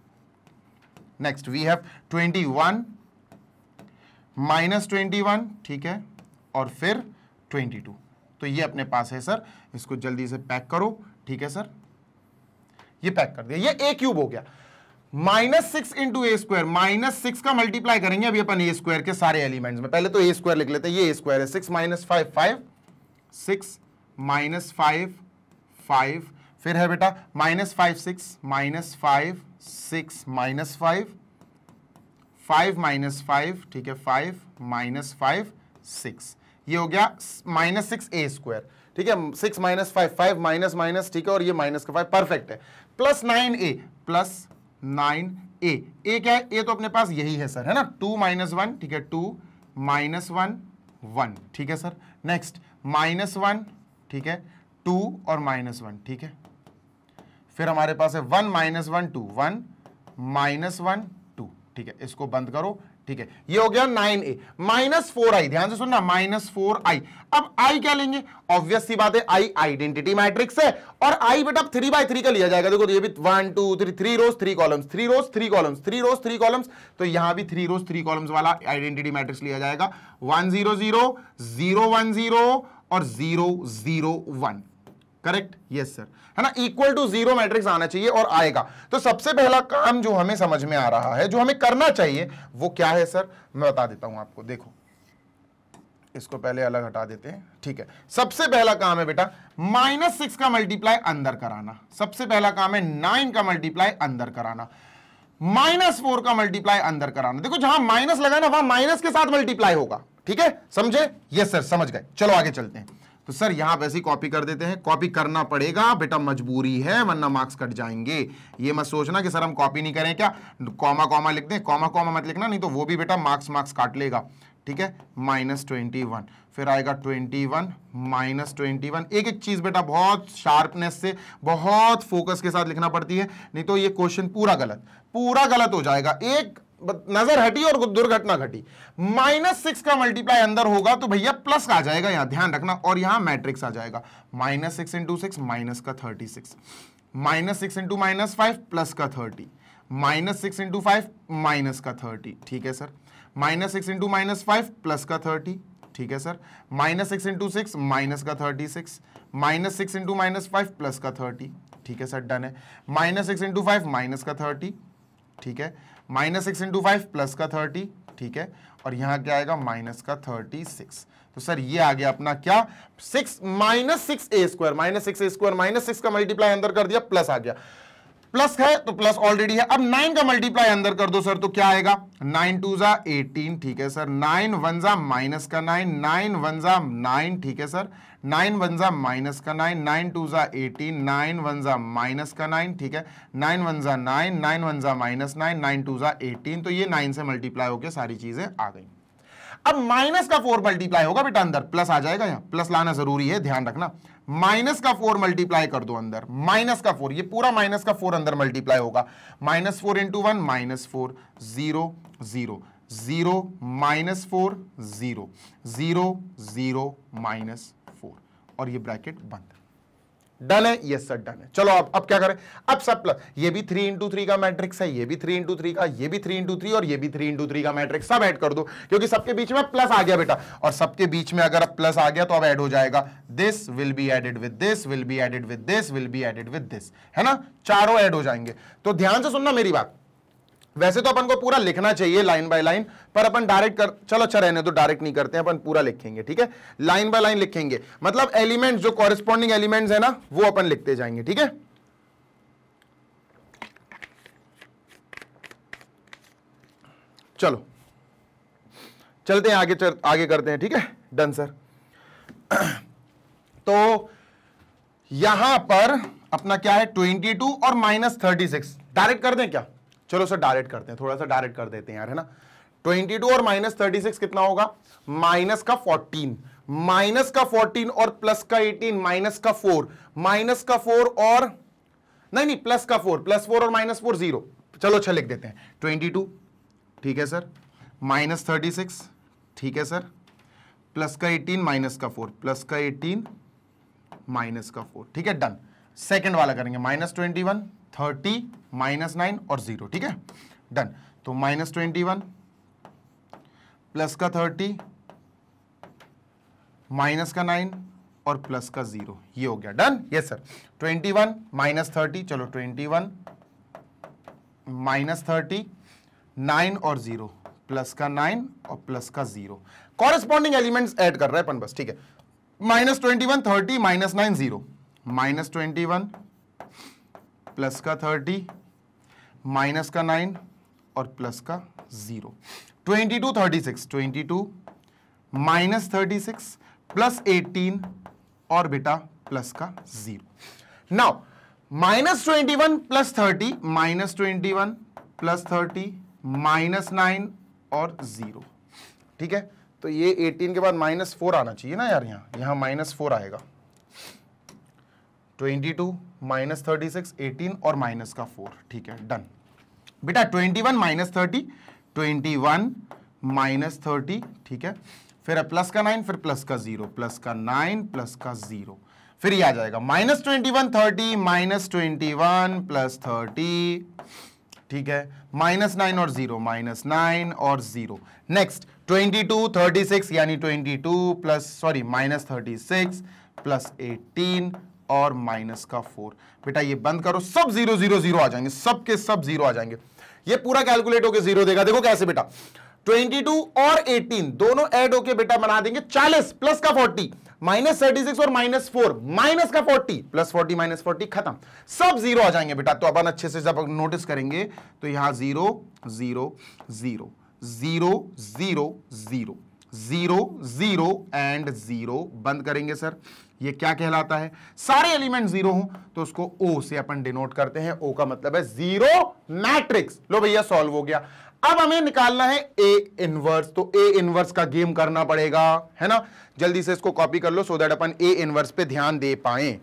S1: next we have twenty one minus twenty one ठीक है और फिर twenty two तो ये अपने पास है सर इसको जल्दी से पैक करो ठीक है सर ये पैक कर दिया ये ए क्यूब हो गया minus six into A square minus six का मल्टीप्लाई करेंगे अभी अपन ए स्क्वायर के सारे एलिमेंट्स में पहले तो ए स्क्वायर लिख लेते हैं ये ए स्क्वायर है six minus five five six minus five five फिर है बेटा minus five six minus five six minus five five minus five ठीक है फाइव माइनस फाइव सिक्स ये हो गया माइनस सिक्स ए स्क्वायर ठीक है six minus five five minus minus ठीक है और ये माइनस का फाइव परफेक्ट है plus nine A plus nine A A क्या है ए तो अपने पास यही है सर है ना टू माइनस वन ठीक है टू माइनस वन वन ठीक है सर नेक्स्ट माइनस वन ठीक है टू और माइनस वन ठीक है फिर हमारे पास है one minus one two one minus one two ठीक है इसको बंद करो ठीक है ये हो गया nine A minus four I ध्यान से सुनना माइनस फोर आई अब आई क्या लेंगे ऑब्वियस सी बात है आई आइडेंटिटी मैट्रिक्स है और आई बेटा थ्री बाई थ्री का लिया जाएगा देखो ये भी one two three three rows three columns three rows three columns three rows three columns तो यहां भी थ्री रोज थ्री कॉलम्स वाला आइडेंटिटी मैट्रिक्स लिया जाएगा one zero zero zero one zero और zero zero one correct yes sir है ना equal to zero matrix आना चाहिए और आएगा तो सबसे पहला काम जो हमें समझ में आ रहा है जो हमें करना चाहिए वो क्या है सर मैं बता देता हूं आपको देखो इसको पहले अलग हटा देते हैं ठीक है सबसे पहला काम है बेटा माइनस सिक्स का मल्टीप्लाई अंदर कराना सबसे पहला काम है नाइन का मल्टीप्लाई अंदर कराना माइनस फोर का मल्टीप्लाई अंदर कराना देखो जहां माइनस लगा ना वहां माइनस के साथ मल्टीप्लाई होगा ठीक है समझे यस सर समझ गए चलो आगे चलते हैं तो सर यहां वैसे ही कॉपी कर देते हैं कॉपी करना पड़ेगा बेटा मजबूरी है वरना मार्क्स कट जाएंगे ये मत सोचना कि सर हम कॉपी नहीं करें क्या कॉमा कॉमा लिख दें कॉमा कॉमा मत लिखना नहीं तो वो भी बेटा मार्क्स मार्क्स काट लेगा ठीक है माइनस ट्वेंटी वन फिर आएगा twenty one minus twenty one एक एक चीज़ बेटा बहुत शार्पनेस से बहुत फोकस के साथ लिखना पड़ती है नहीं तो ये क्वेश्चन पूरा गलत पूरा गलत हो जाएगा एक नजर हटी और दुर्घटना घटी माइनस सिक्स का मल्टीप्लाई अंदर होगा तो भैया प्लस आ जाएगा यहां ध्यान रखना और यहां मैट्रिक्स आ जाएगा minus six into six minus का thirty six minus six into minus five plus का thirty minus six into five minus का थर्टी ठीक है sir minus six into minus five plus का थर्टी ठीक है sir minus six into six minus का thirty six minus six into minus five plus का thirty ठीक है सर डन है minus six into five minus का थर्टी ठीक है minus six into five plus का थर्टी ठीक है और यहां क्या आएगा माइनस का थर्टी सिक्स तो सर ये आ गया अपना क्या सिक्स माइनस सिक्स ए स्क्वायर माइनस सिक्स ए स्क्वायर माइनस सिक्स का मल्टीप्लाई अंदर कर दिया प्लस आ गया प्लस है तो प्लस ऑलरेडी है अब नाइन का मल्टीप्लाई अंदर कर दो सर तो क्या आएगा नाइन टू जा एटीन ठीक है सर नाइन वन जा माइनस का नाइन नाइन वन जा नाइन ठीक है सर नाइन वन जा माइनस का नाइन नाइन टू जा एटीन नाइन वन जा माइनस का नाइन ठीक है नाइन वन जा नाइन नाइन वन जा माइनस नाइन नाइन टू जा एटीन तो ये नाइन से मल्टीप्लाई होकर सारी चीजें आ गई अब माइनस का फोर मल्टीप्लाई होगा बेटा अंदर प्लस आ जाएगा यहां प्लस लाना जरूरी है ध्यान रखना माइनस का फोर मल्टीप्लाई कर दो अंदर माइनस का फोर ये पूरा माइनस का फोर अंदर मल्टीप्लाई होगा minus four into one minus four zero zero zero minus four zero zero zero minus four और ये ब्रैकेट बंद डन है यस सर डन है चलो अब अब क्या करें अब सब प्लस ये भी थ्री इंटू थ्री का मैट्रिक्स है ये भी थ्री इंटू थ्री का ये भी थ्री इंटू थ्री और ये भी थ्री इंटू थ्री का मैट्रिक्स सब ऐड कर दो क्योंकि सबके बीच में प्लस आ गया बेटा और सबके बीच में अगर अब प्लस आ गया तो अब ऐड हो जाएगा this will be added with this will be added with this will be added with this है ना चारों ऐड हो जाएंगे तो ध्यान से सुनना मेरी बात वैसे तो अपन को पूरा लिखना चाहिए लाइन बाय लाइन पर अपन डायरेक्ट कर चलो अच्छा रहने तो डायरेक्ट नहीं करते हैं अपन पूरा लिखेंगे ठीक है लाइन बाय लाइन लिखेंगे मतलब एलिमेंट जो कॉरेस्पॉन्डिंग एलिमेंट्स है ना वो अपन लिखते जाएंगे ठीक है चलो चलते हैं आगे चल, आगे करते हैं ठीक है डन सर *clears throat* तो यहां पर अपना क्या है 22 और माइनस थर्टी सिक्स डायरेक्ट कर दें क्या चलो सर डायरेक्ट करते हैं थोड़ा सा डायरेक्ट कर देते हैं यार है ना 22 और माइनस थर्टी कितना होगा माइनस का 14 माइनस का 14 और प्लस का 18 माइनस का 4 माइनस का 4 और नहीं नहीं प्लस का 4 प्लस 4 और माइनस फोर जीरो चलो अच्छा लिख देते हैं 22 ठीक है सर माइनस थर्टी ठीक है सर प्लस का 18 माइनस का 4 प्लस का 18 माइनस का 4 ठीक है डन सेकंड वाला करेंगे minus twenty thirty minus nine और जीरो ठीक है डन तो माइनस ट्वेंटी वन प्लस का थर्टी माइनस का नाइन और प्लस का जीरो ये हो गया done yes sir twenty one minus thirty चलो twenty one minus thirty nine और जीरो प्लस का नाइन और प्लस का जीरो कॉरेस्पॉन्डिंग एलिमेंट्स ऐड कर रहे हैं अपन बस ठीक है minus twenty one thirty minus nine zero minus twenty one plus का थर्टी माइनस का नाइन और प्लस का zero twenty two thirty six twenty two minus thirty six plus eighteen और बेटा प्लस का zero now minus twenty one plus thirty minus twenty one plus thirty minus nine और zero ठीक है तो ये एटीन के बाद माइनस फोर आना चाहिए ना यार यहां यहां माइनस फोर आएगा twenty two minus thirty six eighteen और माइनस का फोर ठीक है डन बेटा twenty one minus thirty twenty one minus thirty ठीक है फिर है प्लस का नाइन फिर प्लस का जीरो प्लस का नाइन प्लस का जीरो फिर ये आ जाएगा minus twenty one thirty minus twenty one plus thirty ठीक है माइनस नाइन और जीरो माइनस नाइन और zero next twenty two thirty six यानी twenty two plus sorry minus thirty six plus eighteen और माइनस का फोर बेटा ये बंद करो सब जीरो जीरो जीरो आ जाएंगे सब के सब जीरो आ जाएंगे ये पूरा कैलकुलेट होकर जीरो देगा देखो कैसे बेटा 22 और 18 दोनों ऐड होके बेटा बना देंगे 40 प्लस का 40 माइनस थर्टी और माइनस फोर माइनस का 40 प्लस 40 माइनस फोर्टी खत्म सब जीरो आ जाएंगे बेटा तो अपन अच्छे से जब नोटिस करेंगे तो यहां zero zero zero zero zero zero zero zero and zero बंद करेंगे सर ये क्या कहलाता है सारे एलिमेंट जीरो हो तो उसको ओ से अपन डिनोट करते हैं ओ का मतलब है जीरो मैट्रिक्स लो भैया सॉल्व हो गया अब हमें निकालना है ए इनवर्स तो ए इनवर्स का गेम करना पड़ेगा है ना जल्दी से इसको कॉपी कर लो सो दैट अपन ए इनवर्स पे ध्यान दे पाए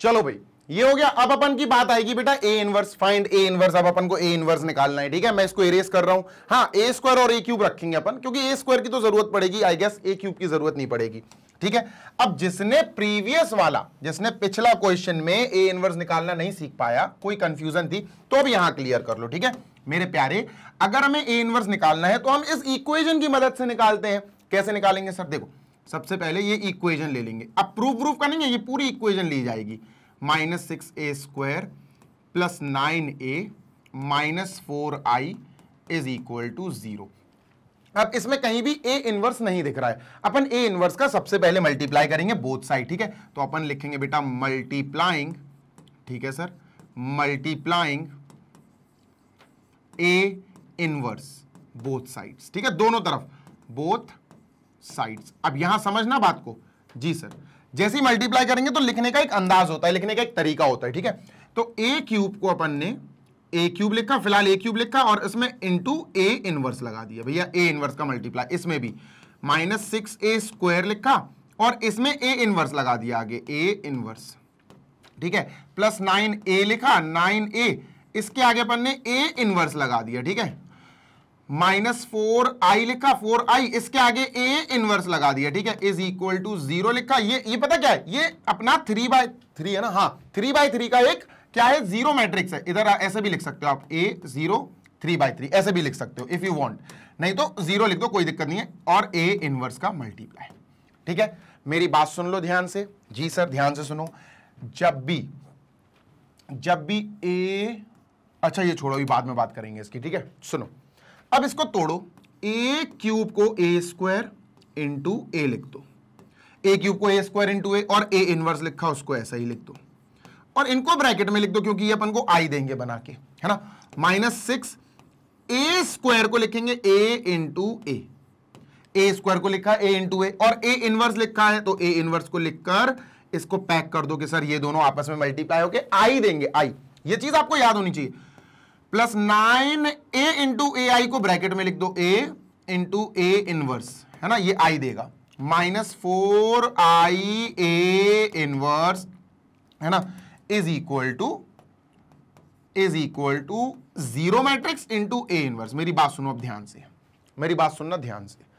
S1: चलो भाई ये हो गया अब अपन की बात आएगी बेटा ए इनवर्स फाइंड ए इनवर्स अब अपन को ए इनवर्स निकालना है ठीक है मैं इसको इरेज कर रहा हूं हाँ ए स्क्वायर और ए क्यूब रखेंगे अपन क्योंकि ए स्क्वायर की तो जरूरत पड़ेगी आई गेस ए क्यूब की जरूरत नहीं पड़ेगी ठीक है अब जिसने प्रीवियस वाला जिसने पिछला क्वेश्चन में ए इनवर्स निकालना नहीं सीख पाया कोई कंफ्यूजन थी तो अब यहां क्लियर कर लो ठीक है मेरे प्यारे अगर हमें ए इनवर्स निकालना है तो हम इस इक्वेशन की मदद से निकालते हैं कैसे निकालेंगे सर देखो सबसे पहले ये इक्वेशन ले लेंगे अब प्रूफ प्रूफ का नहीं है ये पूरी इक्वेशन ली जाएगी minus six A square plus nine A minus four I is equal to zero अब इसमें कहीं भी ए इनवर्स नहीं दिख रहा है अपन ए इनवर्स का सबसे पहले मल्टीप्लाई करेंगे बोथ साइड ठीक है तो अपन लिखेंगे बेटा मल्टीप्लाइंग ठीक है sir multiplying A inverse both sides ठीक है दोनों तरफ बोथ साइड्स अब यहां समझना बात को जी सर जैसे ही मल्टीप्लाई करेंगे तो लिखने का एक अंदाज होता है लिखने का एक तरीका होता है ठीक है तो ए क्यूब को अपन ने ए क्यूब लिखा फिलहाल ए क्यूब लिखा और इसमें इंटू ए इनवर्स लगा दिया भैया ए इनवर्स का मल्टीप्लाई इसमें भी माइनस सिक्स ए स्क्वायर लिखा और इसमें ए इनवर्स लगा दिया आगे ए इनवर्स ठीक है प्लस नाइन ए लिखा नाइन ए इसके आगे अपन ने ए इनवर्स लगा दिया ठीक है माइनस फोर आई लिखा फोर आई इसके आगे ए इनवर्स लगा दिया ठीक है इज इक्वल टू जीरो लिखा ये ये पता क्या है ये अपना थ्री बाय थ्री है ना हाँ थ्री बाय थ्री का एक क्या है जीरो मैट्रिक्स है इधर ऐसे भी लिख सकते हो आप A zero three by three ऐसे भी लिख सकते हो इफ यू वॉन्ट नहीं तो जीरो लिख दो कोई दिक्कत नहीं है और ए इनवर्स का मल्टीप्लाई ठीक है मेरी बात सुन लो ध्यान से जी सर ध्यान से सुनो जब भी जब भी ए अच्छा ये छोड़ो अभी बाद में बात करेंगे इसकी ठीक है सुनो अब इसको तोड़ो ए क्यूब को ए स्क्वायर इंटू ए लिख दो ए क्यूब को ए स्क्वायर इंटू ए और ए इनवर्स लिखा उसको ऐसा ही लिख दो और इनको ब्रैकेट में लिख दो क्योंकि ये अपन को आई देंगे बना के है ना माइनस सिक्स ए स्क्वायर को लिखेंगे ए इंटू ए ए स्क्वायर को लिखा ए इंटू ए और ए इनवर्स लिखा है तो ए इनवर्स को लिखकर इसको पैक कर दो कि सर ये दोनों आपस में मल्टीप्लाई होके आई देंगे आई ये चीज आपको याद होनी चाहिए plus nine A into A I को ब्रैकेट में लिख दो ए इंटू ए इनवर्स है ना ये आई देगा minus four I A inverse है ना is equal to is equal to zero matrix into A inverse मेरी बात सुनो अब ध्यान से मेरी बात सुनना ध्यान से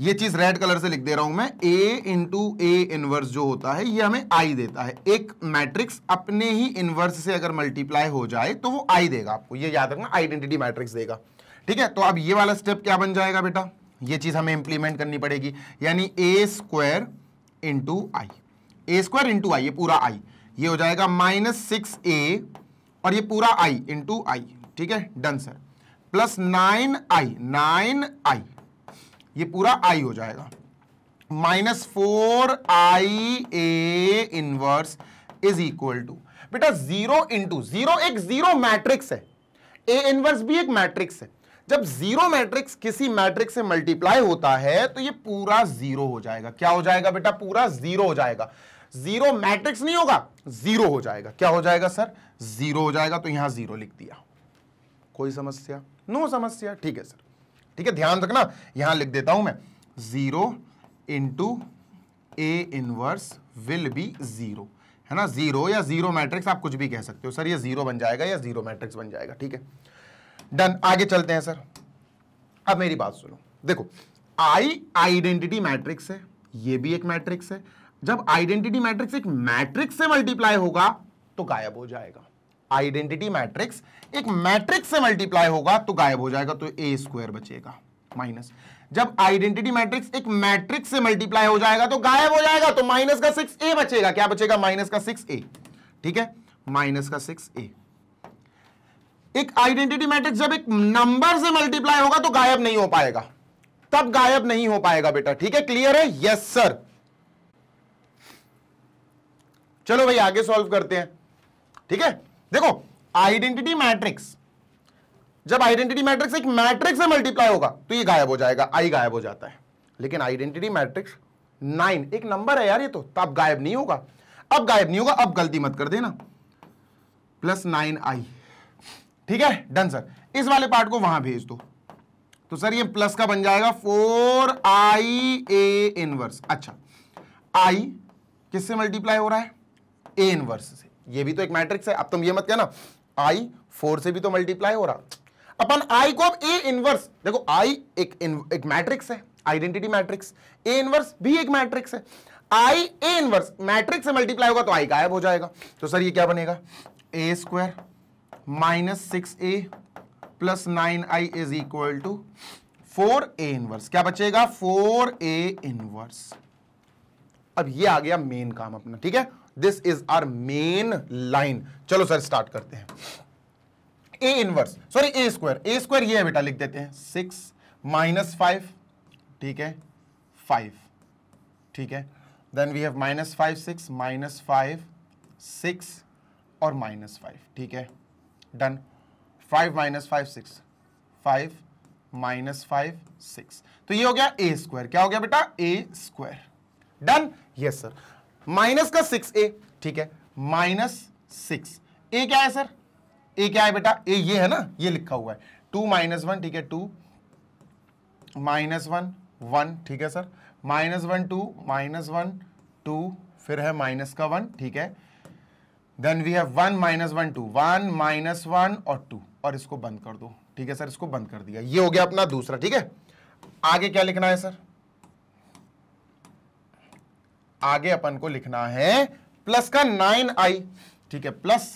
S1: ये चीज रेड कलर से लिख दे रहा हूं मैं ए इंटू ए इनवर्स जो होता है ये हमें आई देता है एक मैट्रिक्स अपने ही इनवर्स से अगर मल्टीप्लाई हो जाए तो वो आई देगा आपको ये याद रखना आइडेंटिटी मैट्रिक्स देगा ठीक है तो अब ये वाला स्टेप क्या बन जाएगा बेटा ये चीज हमें इंप्लीमेंट करनी पड़ेगी यानी A square into I A square into I ये पूरा आई ये हो जाएगा माइनस सिक्स ए और ये पूरा आई इंटू आई ठीक है done sir plus nine I nine I ये पूरा आई हो जाएगा minus four I A inverse is equal to बेटा जीरो इंटू जीरो एक जीरो मैट्रिक्स है ए इनवर्स भी एक मैट्रिक्स है जब जीरो मैट्रिक्स किसी मैट्रिक्स से मल्टीप्लाई होता है तो ये पूरा जीरो हो जाएगा क्या हो जाएगा बेटा पूरा जीरो हो जाएगा जीरो मैट्रिक्स नहीं होगा जीरो हो जाएगा क्या हो जाएगा सर जीरो हो जाएगा तो यहां जीरो लिख दिया कोई समस्या नो समस्या ठीक है सर ठीक है ध्यान रखना यहां लिख देता हूं मैं zero into A inverse will be zero है ना जीरो या जीरो मैट्रिक्स आप कुछ भी कह सकते हो सर ये जीरो बन जाएगा या जीरो मैट्रिक्स बन जाएगा ठीक है डन आगे चलते हैं सर अब मेरी बात सुनो देखो आई आइडेंटिटी मैट्रिक्स है ये भी एक मैट्रिक्स है जब आइडेंटिटी मैट्रिक्स एक मैट्रिक्स से मल्टीप्लाई होगा तो गायब हो जाएगा आइडेंटिटी मैट्रिक्स एक मैट्रिक्स से मल्टीप्लाई होगा तो गायब हो जाएगा तो ए स्क्वायर बचेगा माइनस जब आइडेंटिटी मैट्रिक्स एक मैट्रिक्स से मल्टीप्लाई हो जाएगा तो गायब हो जाएगा तो माइनस का सिक्स ए बचेगा क्या बचेगा माइनस का सिक्स ए ठीक है माइनस का सिक्स ए एक आइडेंटिटी मैट्रिक्स जब एक नंबर से मल्टीप्लाई होगा तो गायब नहीं हो पाएगा तब गायब नहीं हो पाएगा बेटा ठीक है क्लियर है यस सर चलो भाई आगे सॉल्व करते हैं ठीक है देखो आइडेंटिटी मैट्रिक्स जब आइडेंटिटी मैट्रिक्स एक मैट्रिक्स से मल्टीप्लाई होगा तो ये गायब हो जाएगा आई गायब हो जाता है लेकिन आइडेंटिटी मैट्रिक्स नाइन एक नंबर है यार ये तो, तो, अब गायब नहीं होगा अब गायब नहीं होगा अब गलती मत कर देना प्लस नाइन आई ठीक है डन सर इस वाले पार्ट को वहां भेज दो तो सर ये प्लस का बन जाएगा फोर आई ए इनवर्स अच्छा आई किससे मल्टीप्लाई हो रहा है ए इनवर्स से ये भी तो एक मैट्रिक्स है अब तुम ये मत कहना आई फोर से भी तो मल्टीप्लाई हो रहा अपन आई को अब ए इनवर्स देखो आई एक एक मैट्रिक्स है आइडेंटिटी मैट्रिक्स ए इनवर्स भी एक मैट्रिक्स है आई ए इनवर्स मैट्रिक्स से मल्टीप्लाई होगा तो आई गायब हो जाएगा तो सर ये क्या बनेगा A square minus six A plus nine I is equal to four A inverse क्या बचेगा फोर ए इनवर्स अब ये आ गया मेन काम अपना ठीक है this is our main line चलो सर स्टार्ट करते हैं A inverse sorry A square A square ये है बेटा लिख देते हैं सिक्स माइनस फाइव ठीक है फाइव ठीक है then we have minus five six minus five six और माइनस फाइव ठीक है done five minus five six five minus five six तो ये हो गया ए स्क्वायर क्या हो गया बेटा A square done yes sir minus का सिक्स ए ठीक है माइनस सिक्स ए क्या है सर ए क्या है बेटा ए ये है ना ये लिखा हुआ है टू माइनस वन ठीक है टू माइनस वन वन ठीक है sir minus one two minus one two फिर है माइनस का वन ठीक है then we have one minus one two one minus one और टू और इसको बंद कर दो ठीक है सर इसको बंद कर दिया ये हो गया अपना दूसरा ठीक है आगे क्या लिखना है सर आगे अपन को लिखना है प्लस का नाइन आई ठीक है प्लस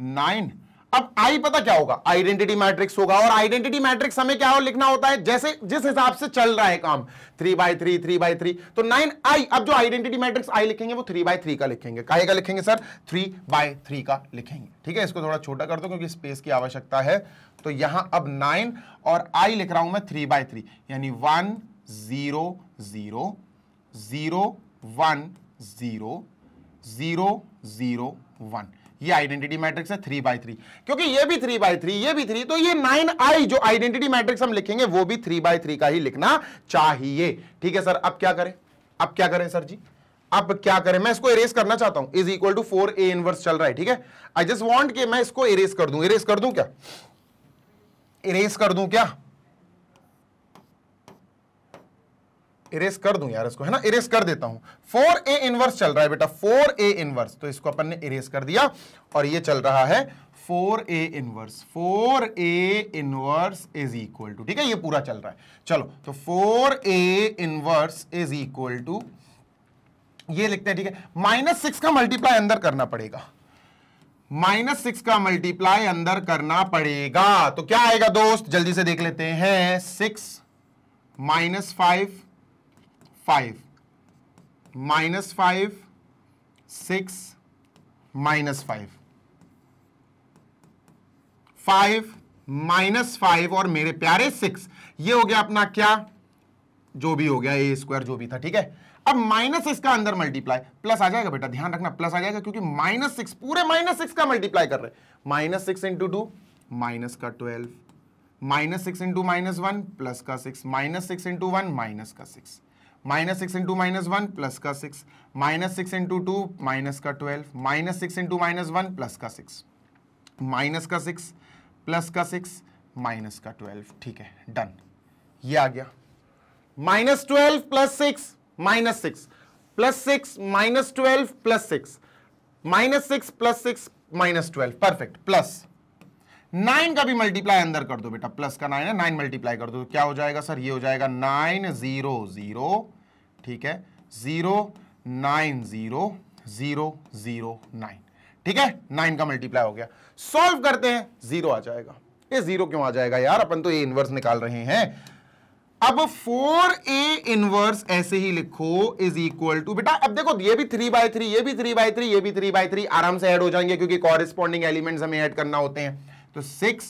S1: नाइन अब आई पता क्या होगा आइडेंटिटी मैट्रिक्स होगा और आइडेंटिटी मैट्रिक्स हमें क्या हो लिखना होता है जैसे जिस हिसाब से चल रहा है काम three by three three by three तो नाइन आई अब जो आइडेंटिटी मैट्रिक्स आई लिखेंगे वो थ्री बाय थ्री का लिखेंगे काहे का लिखेंगे सर थ्री बाय थ्री का लिखेंगे ठीक है इसको थोड़ा छोटा कर दो क्योंकि स्पेस की आवश्यकता है तो यहां अब नाइन और आई लिख रहा हूं मैं थ्री बाय थ्री यानी one zero zero zero one zero zero zero one ये आइडेंटिटी मैट्रिक्स है थ्री बाई थ्री क्योंकि ये भी थ्री बाई थ्री ये भी थ्री तो ये नाइन आई जो आइडेंटिटी मैट्रिक्स हम लिखेंगे वो भी थ्री बाई थ्री का ही लिखना चाहिए ठीक है सर अब क्या करें अब क्या करें सर जी अब क्या करें मैं इसको इरेज करना चाहता हूं is equal to four A inverse चल रहा है ठीक है आई जस्ट वॉन्ट के मैं इसको इरेज कर दू इरेज कर दू क्या इरेज कर दू क्या इरेस कर दूं यार इसको है ना इरेस कर देता हूं फोर ए इनवर्स चल रहा है बेटा फोर ए इनवर्स तो इसको अपन ने इरेस कर दिया और ये चल रहा है four A inverse four A inverse is equal to ठीक है ये पूरा चल रहा है चलो तो four A inverse is equal to ये लिखते हैं ठीक है माइनस सिक्स का मल्टीप्लाई अंदर करना पड़ेगा माइनस सिक्स का मल्टीप्लाई अंदर करना पड़ेगा तो क्या आएगा दोस्त जल्दी से देख लेते हैं six minus five five minus five six minus five five minus five और मेरे प्यारे सिक्स ये हो गया अपना क्या जो भी हो गया ए स्क्वायर जो भी था ठीक है अब माइनस इसका अंदर मल्टीप्लाई प्लस आ जाएगा बेटा ध्यान रखना प्लस आ जाएगा क्योंकि माइनस सिक्स पूरे माइनस सिक्स का मल्टीप्लाई कर रहे minus six into two minus का twelve minus six into minus one plus का six minus six into one minus का six minus six into minus one plus का six minus six into two minus का twelve minus six into minus one plus का six minus का six plus का six minus का twelve ठीक है done ये आ गया minus twelve plus six minus six plus six minus twelve plus six minus six plus six minus twelve perfect plus nine का भी मल्टीप्लाई अंदर कर दो बेटा प्लस का नाइन है नाइन मल्टीप्लाई कर दो तो क्या हो जाएगा सर ये हो जाएगा नाइन जीरो जीरो ठीक है zero nine zero zero zero nine ठीक है नाइन का मल्टीप्लाई हो गया सॉल्व करते हैं जीरो आ जाएगा ये जीरो क्यों आ जाएगा यार अपन तो ये इनवर्स निकाल रहे हैं अब फोर ए इनवर्स ऐसे ही लिखो इज इक्वल टू बेटा अब देखो ये भी थ्री बाई थ्री ये भी थ्री बाई थ्री ये भी थ्री बाई थ्री आराम से ऐड हो जाएंगे क्योंकि कॉरिस्पॉन्डिंग एलिमेंट्स हमें ऐड करना होते हैं तो सिक्स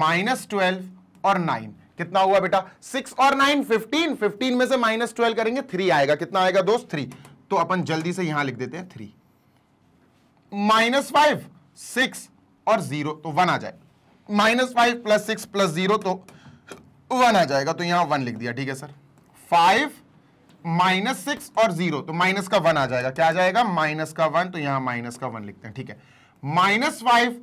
S1: माइनस ट्वेल्व और नाइन कितना हुआ बेटा सिक्स और नाइन फिफ्टीन फिफ्टीन में से माइनस ट्वेल्व करेंगे थ्री आएगा कितना आएगा दोस्त थ्री तो अपन जल्दी से यहां लिख देते हैं थ्री माइनस फाइव सिक्स और जीरो तो वन आ जाए minus five plus six plus zero तो वन आ जाएगा तो यहां वन लिख दिया ठीक है सर फाइव माइनस सिक्स और जीरो तो माइनस का वन आ जाएगा क्या आ जाएगा माइनस का वन तो यहां माइनस का वन लिखते हैं ठीक है माइनस फाइव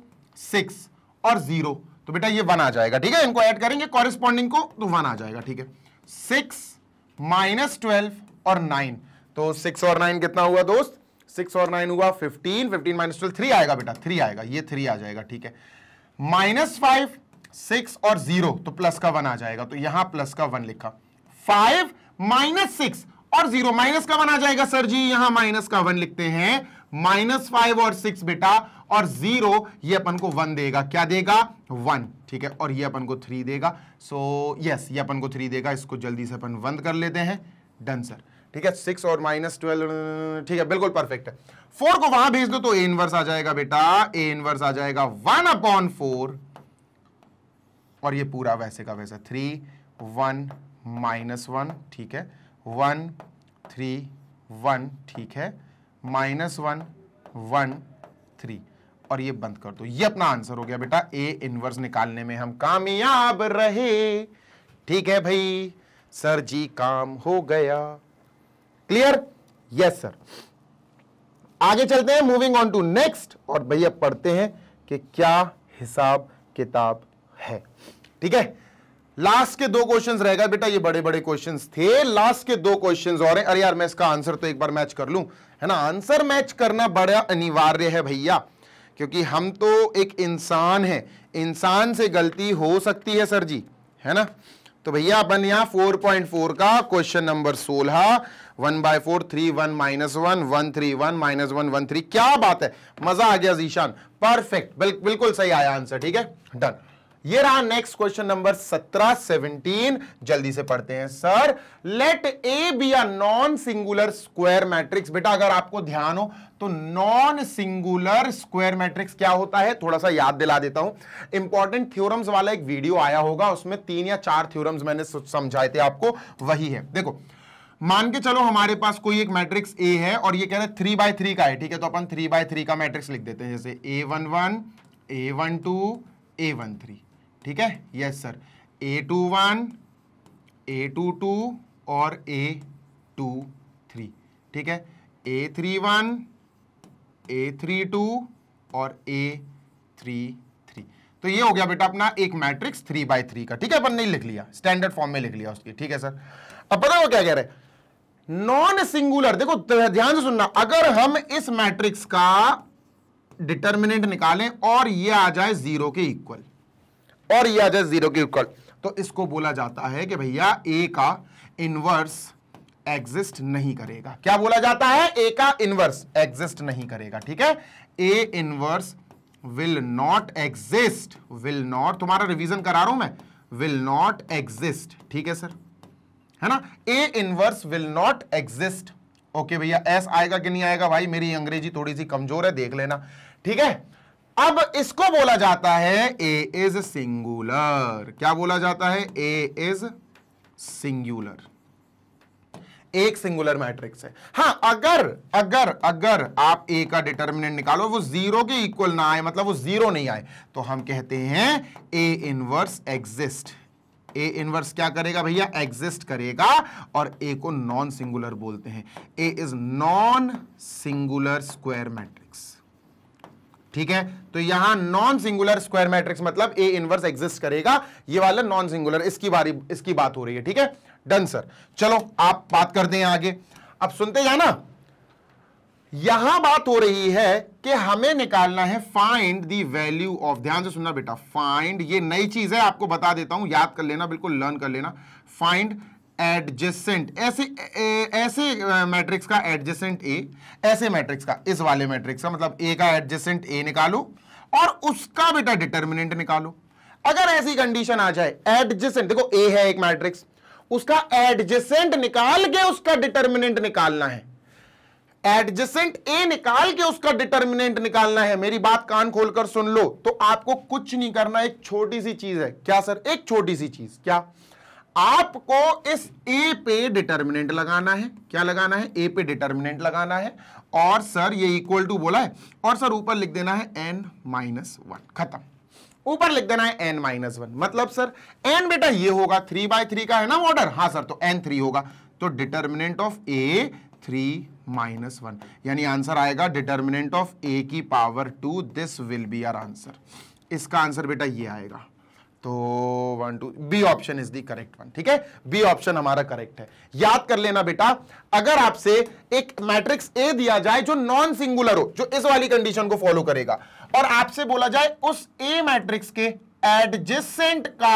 S1: सिक्स और जीरो तो बेटा ये वन आ जाएगा ठीक है इनको ऐड करेंगे कॉरेस्पॉन्डिंग को तो वन आ जाएगा ठीक है सिक्स माइनस ट्वेल्व और नाइन तो सिक्स और नाइन कितना हुआ दोस्त सिक्स और नाइन हुआ fifteen fifteen minus twelve three आएगा बेटा थ्री आएगा ये थ्री आ जाएगा ठीक है माइनस फाइव सिक्स और जीरो तो प्लस का वन आ जाएगा तो यहां प्लस का वन लिखा फाइव माइनस सिक्स और जीरो माइनस का वन आ जाएगा सर जी यहां माइनस का वन लिखते हैं माइनस फाइव और सिक्स बेटा और जीरो ये अपन को वन देगा क्या देगा वन ठीक है और ये अपन को थ्री देगा सो so, यस yes, ये अपन को थ्री देगा इसको जल्दी से अपन बंद कर लेते हैं डन सर ठीक है सिक्स और माइनस ट्वेल्व ठीक है बिल्कुल परफेक्ट है फोर को वहां भेज दो तो ए इनवर्स आ जाएगा बेटा ए इनवर्स आ जाएगा वन अपॉन फोर और ये पूरा वैसे का वैसा थ्री वन माइनस वन ठीक है वन थ्री वन ठीक है माइनस वन वन थ्री और ये बंद कर दो ये अपना आंसर हो गया बेटा ए इनवर्स निकालने में हम कामयाब रहे ठीक है भाई सर जी काम हो गया क्लियर यस सर आगे चलते हैं मूविंग ऑन टू नेक्स्ट और भैया पढ़ते हैं कि क्या हिसाब किताब है ठीक है लास्ट के दो क्वेश्चंस रहेगा बेटा ये बड़े बड़े क्वेश्चंस थे लास्ट के दो क्वेश्चंस और हैं अरे यार मैं इसका आंसर तो एक बार मैच कर लूं है ना आंसर मैच करना बड़ा अनिवार्य है भैया क्योंकि हम तो एक इंसान है इंसान से गलती हो सकती है सर जी है ना तो भैया अपन यहां 4.4 का question number 16 one by four three one minus one one three one minus one one three क्या बात है मजा आ गया जीशान परफेक्ट बिल्कुल सही आया आंसर ठीक है डन ये रहा नेक्स्ट क्वेश्चन नंबर सत्रह सेवनटीन जल्दी से पढ़ते हैं sir let A be a non singular square matrix बेटा अगर आपको ध्यान हो तो नॉन सिंगुलर स्क्वायर मैट्रिक्स क्या होता है थोड़ा सा याद दिला देता हूं इंपॉर्टेंट थ्योरम्स वाला एक वीडियो आया होगा उसमें तीन या चार थ्योरम्स मैंने समझाए थे आपको वही है देखो मान के चलो हमारे पास कोई एक मैट्रिक्स ए है और ये कह रहे हैं थ्री बाय थ्री का है ठीक है तो अपन थ्री बाय थ्री का मैट्रिक्स लिख देते हैं जैसे A one one A one two A one three ठीक है yes sir A two one A two two और ए टू थ्री ठीक है A three one A three two और ए थ्री थ्री तो ये हो गया बेटा अपना एक मैट्रिक्स थ्री बाई थ्री का ठीक है अपन नहीं लिख लिया स्टैंडर्ड फॉर्म में लिख लिया उसकी ठीक है सर अब पता हो क्या कह रहे हैं नॉन सिंगुलर देखो तो ध्यान से सुनना अगर हम इस मैट्रिक्स का डिटर्मिनेंट निकालें और ये आ जाए जीरो के इक्वल और ये आ जाए जीरो के इक्वल तो इसको बोला जाता है कि भैया ए का इनवर्स एग्जिस्ट नहीं करेगा क्या बोला जाता है ए का इनवर्स एग्जिस्ट नहीं करेगा ठीक है ए inverse will not exist will not तुम्हारा रिवीजन करा रहा हूं मैं विल नॉट एग्जिस्ट ठीक है सर है ना A inverse will not exist okay भैया एस आएगा कि नहीं आएगा भाई मेरी अंग्रेजी थोड़ी सी कमजोर है देख लेना ठीक है अब इसको बोला जाता है ए इज सिंगुलर क्या बोला जाता है ए इज सिंगुलर एक सिंगुलर मैट्रिक्स है हाँ अगर अगर अगर आप ए का डिटर्मिनेंट निकालो वो जीरो के इक्वल ना आए मतलब वो जीरो नहीं आए तो हम कहते हैं A inverse exist A inverse क्या करेगा भैया एग्जिस्ट करेगा और ए को नॉन सिंगुलर बोलते हैं A is non singular square matrix ठीक है तो यहां नॉन सिंगुलर स्क्वायर मैट्रिक्स मतलब ए इनवर्स एग्जिस्ट करेगा ये वाला नॉन सिंगुलर इसकी बारी इसकी बात हो रही है ठीक है डन सर चलो आप बात करते हैं आगे अब सुनते जाना यहां बात हो रही है कि हमें निकालना है फाइंड दी वैल्यू ऑफ ध्यान से सुनना बेटा फाइंड ये नई चीज है आपको बता देता हूं याद कर लेना बिल्कुल लर्न कर लेना फाइंड एडजेसेंट ऐसे ऐसे मैट्रिक्स का एडजेसेंट ए ऐसे मैट्रिक्स का इस वाले मैट्रिक्स का मतलब ए का एडजेसेंट ए निकालो और उसका बेटा डिटर्मिनेंट निकालो अगर ऐसी कंडीशन आ जाए एडजेसेंट देखो ए है एक मैट्रिक्स उसका एडजेसेंट निकाल के उसका डिटर्मिनेंट निकालना है एडजेसेंट ए निकाल के उसका डिटर्मिनेंट निकालना है मेरी बात कान खोलकर सुन लो तो आपको कुछ नहीं करना एक छोटी सी चीज है क्या सर एक छोटी सी चीज क्या आपको इस ए पे डिटर्मिनेंट लगाना है क्या लगाना है ए पे डिटर्मिनेंट लगाना है और सर ये इक्वल टू बोला है और सर ऊपर लिख देना है एन माइनस वन खत्म ऊपर लिख देना है एन माइनस वन मतलब सर एन बेटा ये होगा थ्री बाय थ्री का है ना ऑर्डर हाँ सर तो एन थ्री होगा तो determinant of A three minus one यानी आंसर आएगा डिटर्मिनेंट ऑफ ए की power two this will be our answer इसका आंसर बेटा ये आएगा तो one two B option is the correct one ठीक है बी ऑप्शन हमारा करेक्ट है याद कर लेना बेटा अगर आपसे एक मैट्रिक्स ए दिया जाए जो नॉन सिंगुलर हो जो इस वाली कंडीशन को फॉलो करेगा और आपसे बोला जाए उस ए मैट्रिक्स के एडजेसेंट का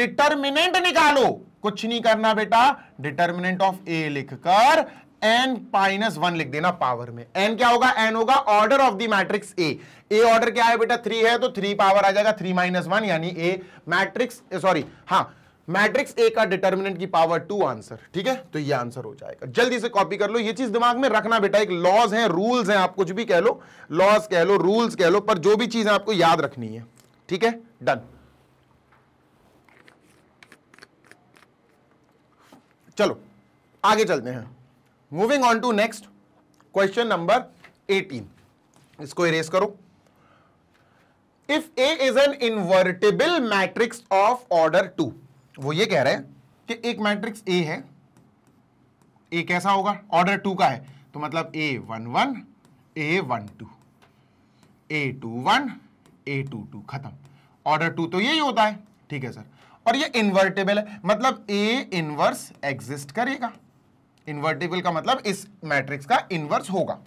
S1: डिटर्मिनेंट निकालो कुछ नहीं करना बेटा डिटर्मिनेंट ऑफ ए लिखकर एन माइनस वन लिख देना पावर में एन क्या होगा एन होगा order of the matrix A A order क्या है बेटा थ्री है तो थ्री पावर आ जाएगा थ्री माइनस वन यानी ए मैट्रिक्स सॉरी हाँ मैट्रिक्स ए का डिटर्मिनेंट की पावर टू आंसर ठीक है तो ये आंसर हो जाएगा जल्दी से कॉपी कर लो ये चीज दिमाग में रखना बेटा एक लॉज है रूल्स हैं आप कुछ भी कह लो लॉज कह लो रूल्स कह लो पर जो भी चीज आपको याद रखनी है ठीक है डन चलो आगे चलते हैं moving on to next question number 18 इसको इरेज करो if A is an invertible matrix of order two वो ये कह रहे हैं कि एक मैट्रिक्स ए है ए कैसा होगा ऑर्डर टू का है तो मतलब A one one A one two A two one A two two खत्म ऑर्डर टू तो यही होता है ठीक है सर और ये इन्वर्टेबल है मतलब ए इनवर्स एग्जिस्ट करेगा इन्वर्टिबल का मतलब इस मैट्रिक्स का इन्वर्स होगा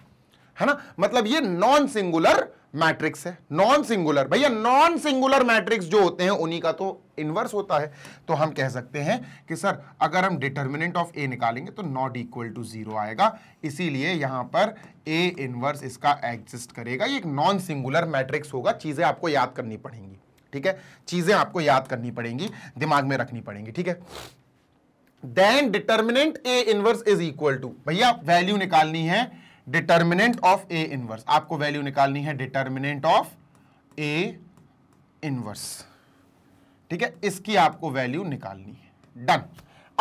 S1: है ना मतलब ये नॉन सिंगुलर मैट्रिक्स है नॉन सिंगुलर भैया नॉन सिंगुलर मैट्रिक्स जो होते हैं उन्हीं का तो इन्वर्स होता है तो हम कह सकते हैं कि सर अगर हम डिटर्मिनेंट ऑफ ए निकालेंगे तो नॉट इक्वल टू जीरो आएगा इसीलिए यहां पर ए इन्वर्स इसका एग्जिस्ट करेगा ये एक नॉन सिंगुलर मैट्रिक्स होगा चीज़ें आपको याद करनी पड़ेंगी ठीक है चीज़ें आपको याद करनी पड़ेंगी दिमाग में रखनी पड़ेंगी ठीक है then determinant A inverse is equal to भैया वैल्यू निकालनी है डिटर्मिनेंट ऑफ ए इनवर्स आपको वैल्यू निकालनी है डिटर्मिनेंट ऑफ ए इनवर्स ठीक है इसकी आपको वैल्यू निकालनी है डन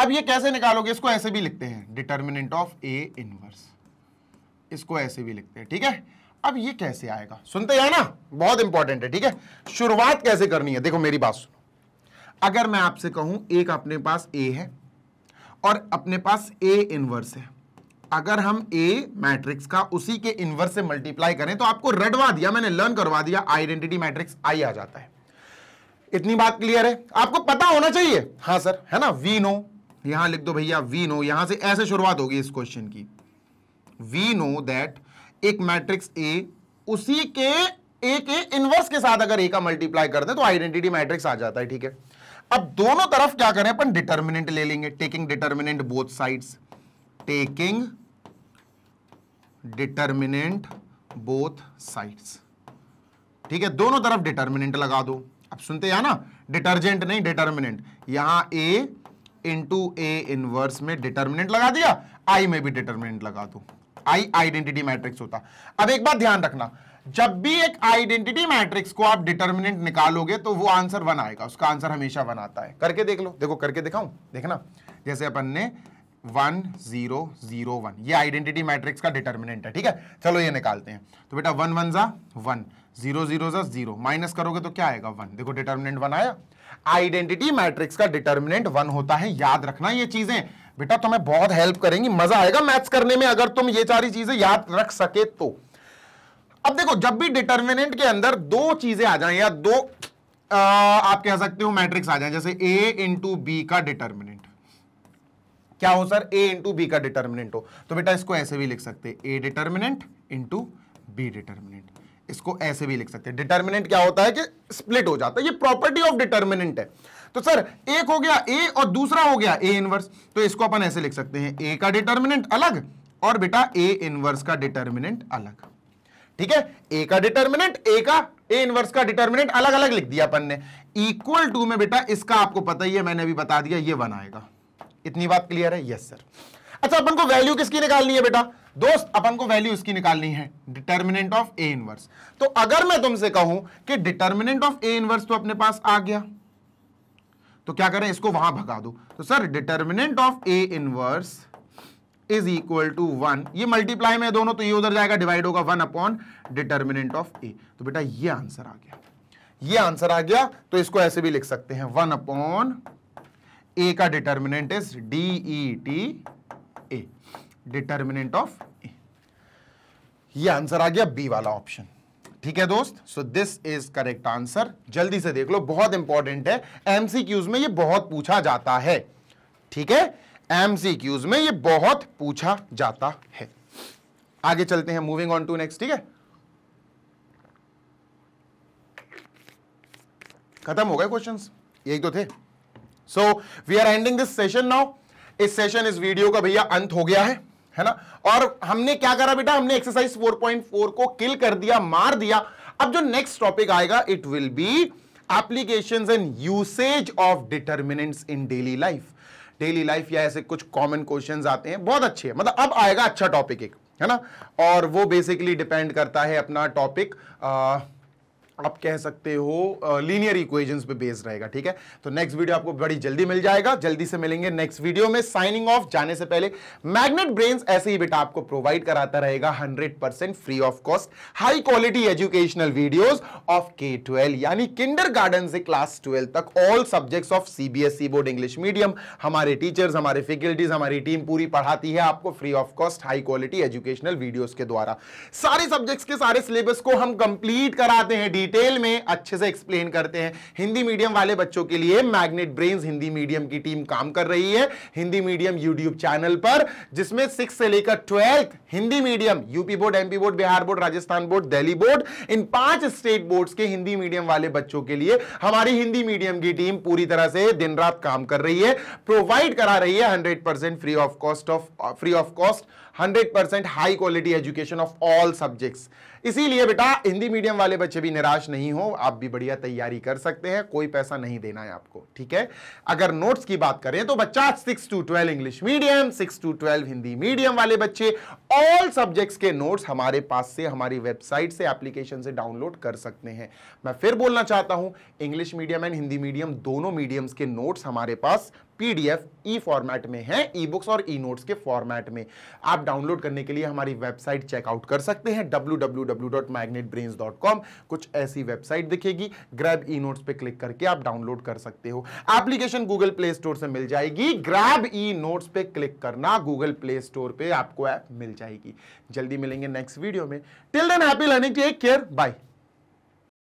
S1: अब ये कैसे निकालोगे इसको ऐसे भी लिखते हैं डिटर्मिनेंट ऑफ ए इनवर्स इसको ऐसे भी लिखते हैं ठीक है अब ये कैसे आएगा सुनते हैं ना बहुत इंपॉर्टेंट है ठीक है शुरुआत कैसे करनी है देखो मेरी बात सुनो अगर मैं आपसे कहूं एक अपने पास ए है और अपने पास ए इनवर्स है अगर हम ए मैट्रिक्स का उसी के इनवर्स से मल्टीप्लाई करें तो आपको रटवा दिया मैंने लर्न करवा दिया आइडेंटिटी मैट्रिक्स आई आ जाता है इतनी बात क्लियर है आपको पता होना चाहिए हाँ सर है ना वी नो यहां लिख दो भैया वी नो यहां से ऐसे शुरुआत होगी इस क्वेश्चन की वी नो दैट एक मैट्रिक्स ए उसी के ए के इनवर्स के साथ अगर ए का मल्टीप्लाई कर दे तो आइडेंटिटी मैट्रिक्स आ जाता है ठीक है अब दोनों तरफ क्या करें अपन डिटर्मिनेंट ले लेंगे taking determinant both sides taking determinant both sides ठीक है दोनों तरफ डिटर्मिनेंट लगा दो अब सुनते हैं ना डिटर्जेंट नहीं डिटर्मिनेंट यहां ए इंटू ए इनवर्स में डिटर्मिनेंट लगा दिया आई में भी डिटर्मिनेंट लगा दो आई आइडेंटिटी मैट्रिक्स होता अब एक बात ध्यान रखना जब भी एक आइडेंटिटी मैट्रिक्स को आप डिटर्मिनेंट निकालोगे तो वो आंसर वन आएगा उसका आंसर हमेशा वन आता है करके देख लो देखो करके दिखाऊं देखना जैसे अपन ने वन जीरो जीरो वन ये आइडेंटिटी मैट्रिक्स का डिटर्मिनेंट है ठीक है चलो ये निकालते हैं तो बेटा वन वन जा वन जीरो जीरो जा जीरो माइनस करोगे तो क्या आएगा वन देखो डिटर्मिनेंट वन आया आइडेंटिटी मैट्रिक्स का डिटर्मिनेंट वन होता है याद रखना ये चीजें बेटा तुम्हें बहुत हेल्प करेंगी मजा आएगा मैथ्स करने में अगर तुम ये सारी चीजें याद रख सके तो अब देखो जब भी डिटर्मिनेंट के अंदर दो चीजें आ जाए या दो आ, आप कह सकते हो मैट्रिक्स आ जाए जैसे ए इंटू बी का डिटर्मिनेंट क्या हो सर ए इंटू बी का डिटर्मिनेंट हो तो बेटा इसको ऐसे भी लिख सकते A determinant into B determinant इसको ऐसे भी लिख सकते हैं डिटर्मिनेंट क्या होता है कि स्प्लिट हो जाता है ये प्रॉपर्टी ऑफ डिटर्मिनेंट है तो सर एक हो गया ए और दूसरा हो गया ए इनवर्स तो इसको अपन ऐसे लिख सकते हैं ए का डिटर्मिनेंट अलग और बेटा ए इनवर्स का डिटर्मिनेंट अलग ठीक है ए का डिटर्मिनेंट ए का ए इनवर्स का डिटर्मिनेंट अलग अलग लिख दिया अपन ने इक्वल टू में बेटा इसका आपको पता ही है मैंने अभी बता दिया ये वन आएगा इतनी बात क्लियर है यस सर अच्छा अपन को वैल्यू किसकी निकालनी है बेटा दोस्त अपन को वैल्यू इसकी निकालनी है डिटर्मिनेंट ऑफ ए इनवर्स तो अगर मैं तुमसे कहूं कि डिटर्मिनेंट ऑफ ए इनवर्स तो अपने पास आ गया तो क्या करें इसको वहां भगा दो तो sir determinant of A inverse is equal to one ये मल्टीप्लाई में दोनों तो ये उधर जाएगा डिवाइड होगा one upon determinant of A तो बेटा ये आंसर आ गया ये आंसर आ गया तो इसको ऐसे भी लिख सकते हैं वन अपॉन ए का determinant is D E T A determinant of A ये आंसर आ गया बी वाला ऑप्शन ठीक है दोस्त so this is correct answer जल्दी से देख लो बहुत इंपॉर्टेंट है एमसीक्यूज में ये बहुत पूछा जाता है ठीक है एमसीक्यूज में ये बहुत पूछा जाता है आगे चलते हैं मूविंग ऑन टू नेक्स्ट ठीक है खत्म हो गए क्वेश्चंस यही तो थे so we are ending this session now इस सेशन इस वीडियो का भैया अंत हो गया है है ना और हमने क्या करा बेटा हमने एक्सरसाइज 4.4 को किल कर दिया मार दिया अब जो नेक्स्ट टॉपिक आएगा it will be applications and usage of determinants in daily life daily life या ऐसे कुछ कॉमन क्वेश्चन आते हैं बहुत अच्छे है मतलब अब आएगा अच्छा टॉपिक एक है ना और वो बेसिकली डिपेंड करता है अपना टॉपिक आप कह सकते हो लीनियर इक्वेजन पे बेस्ड रहेगा ठीक है तो नेक्स्ट वीडियो आपको बड़ी जल्दी मिल जाएगा जल्दी से मिलेंगे नेक्स्ट वीडियो में साइनिंग ऑफ जाने से पहले मैग्नेट ब्रेन्स ऐसे ही बेटा आपको प्रोवाइड कराता रहेगा 100% free of cost high quality educational videos of K twelve यानी किंडर गार्डन से क्लास ट्वेल्व तक all subject of CBSE board English medium हमारे टीचर्स हमारे फैकल्टीज हमारी टीम पूरी पढ़ाती है आपको free of cost high quality educational videos के द्वारा सारे सब्जेक्ट्स के सारे सिलेबस को हम कंप्लीट कराते हैं डिटेल में अच्छे से एक्सप्लेन करते हैं हिंदी मीडियम वाले बच्चों के लिए मैग्नेट ब्रेन्स हिंदी मीडियम की टीम काम कर रही है हिंदी मीडियम यूट्यूब चैनल पर जिसमें सिक्स से लेकर twelfth Hindi medium UP board MP board Bihar board Rajasthan board Delhi board इन पांच स्टेट बोर्ड के हिंदी मीडियम वाले बच्चों के लिए हमारी हिंदी मीडियम की टीम पूरी तरह से दिन रात काम कर रही है प्रोवाइड करा रही है hundred free of cost of free of cost 100% high quality education of all subjects इसीलिए बेटा हिंदी मीडियम वाले बच्चे भी निराश नहीं हो आप भी बढ़िया तैयारी कर सकते हैं कोई पैसा नहीं देना है आपको ठीक है अगर नोट्स की बात करें तो बच्चा six to twelve English medium six to twelve Hindi medium वाले बच्चे ऑल सब्जेक्ट्स के नोट्स हमारे पास से हमारी वेबसाइट से एप्लीकेशन से डाउनलोड कर सकते हैं मैं फिर बोलना चाहता हूं English medium and Hindi medium दोनों मीडियम्स के नोट्स हमारे पास पीडीएफ ई फॉर्मेट में है ई बुक्स और ई नोट्स के फॉर्मेट में आप डाउनलोड करने के लिए हमारी वेबसाइट चेकआउट कर सकते हैं www.magnetbrains.com कुछ ऐसी वेबसाइट दिखेगी ग्रैब ई नोट्स पे क्लिक करके आप डाउनलोड कर सकते हो एप्लीकेशन गूगल प्ले स्टोर से मिल जाएगी ग्रैब ई नोट्स पे क्लिक करना गूगल प्ले स्टोर पे आपको ऐप मिल जाएगी जल्दी मिलेंगे नेक्स्ट वीडियो में till then happy learning take care bye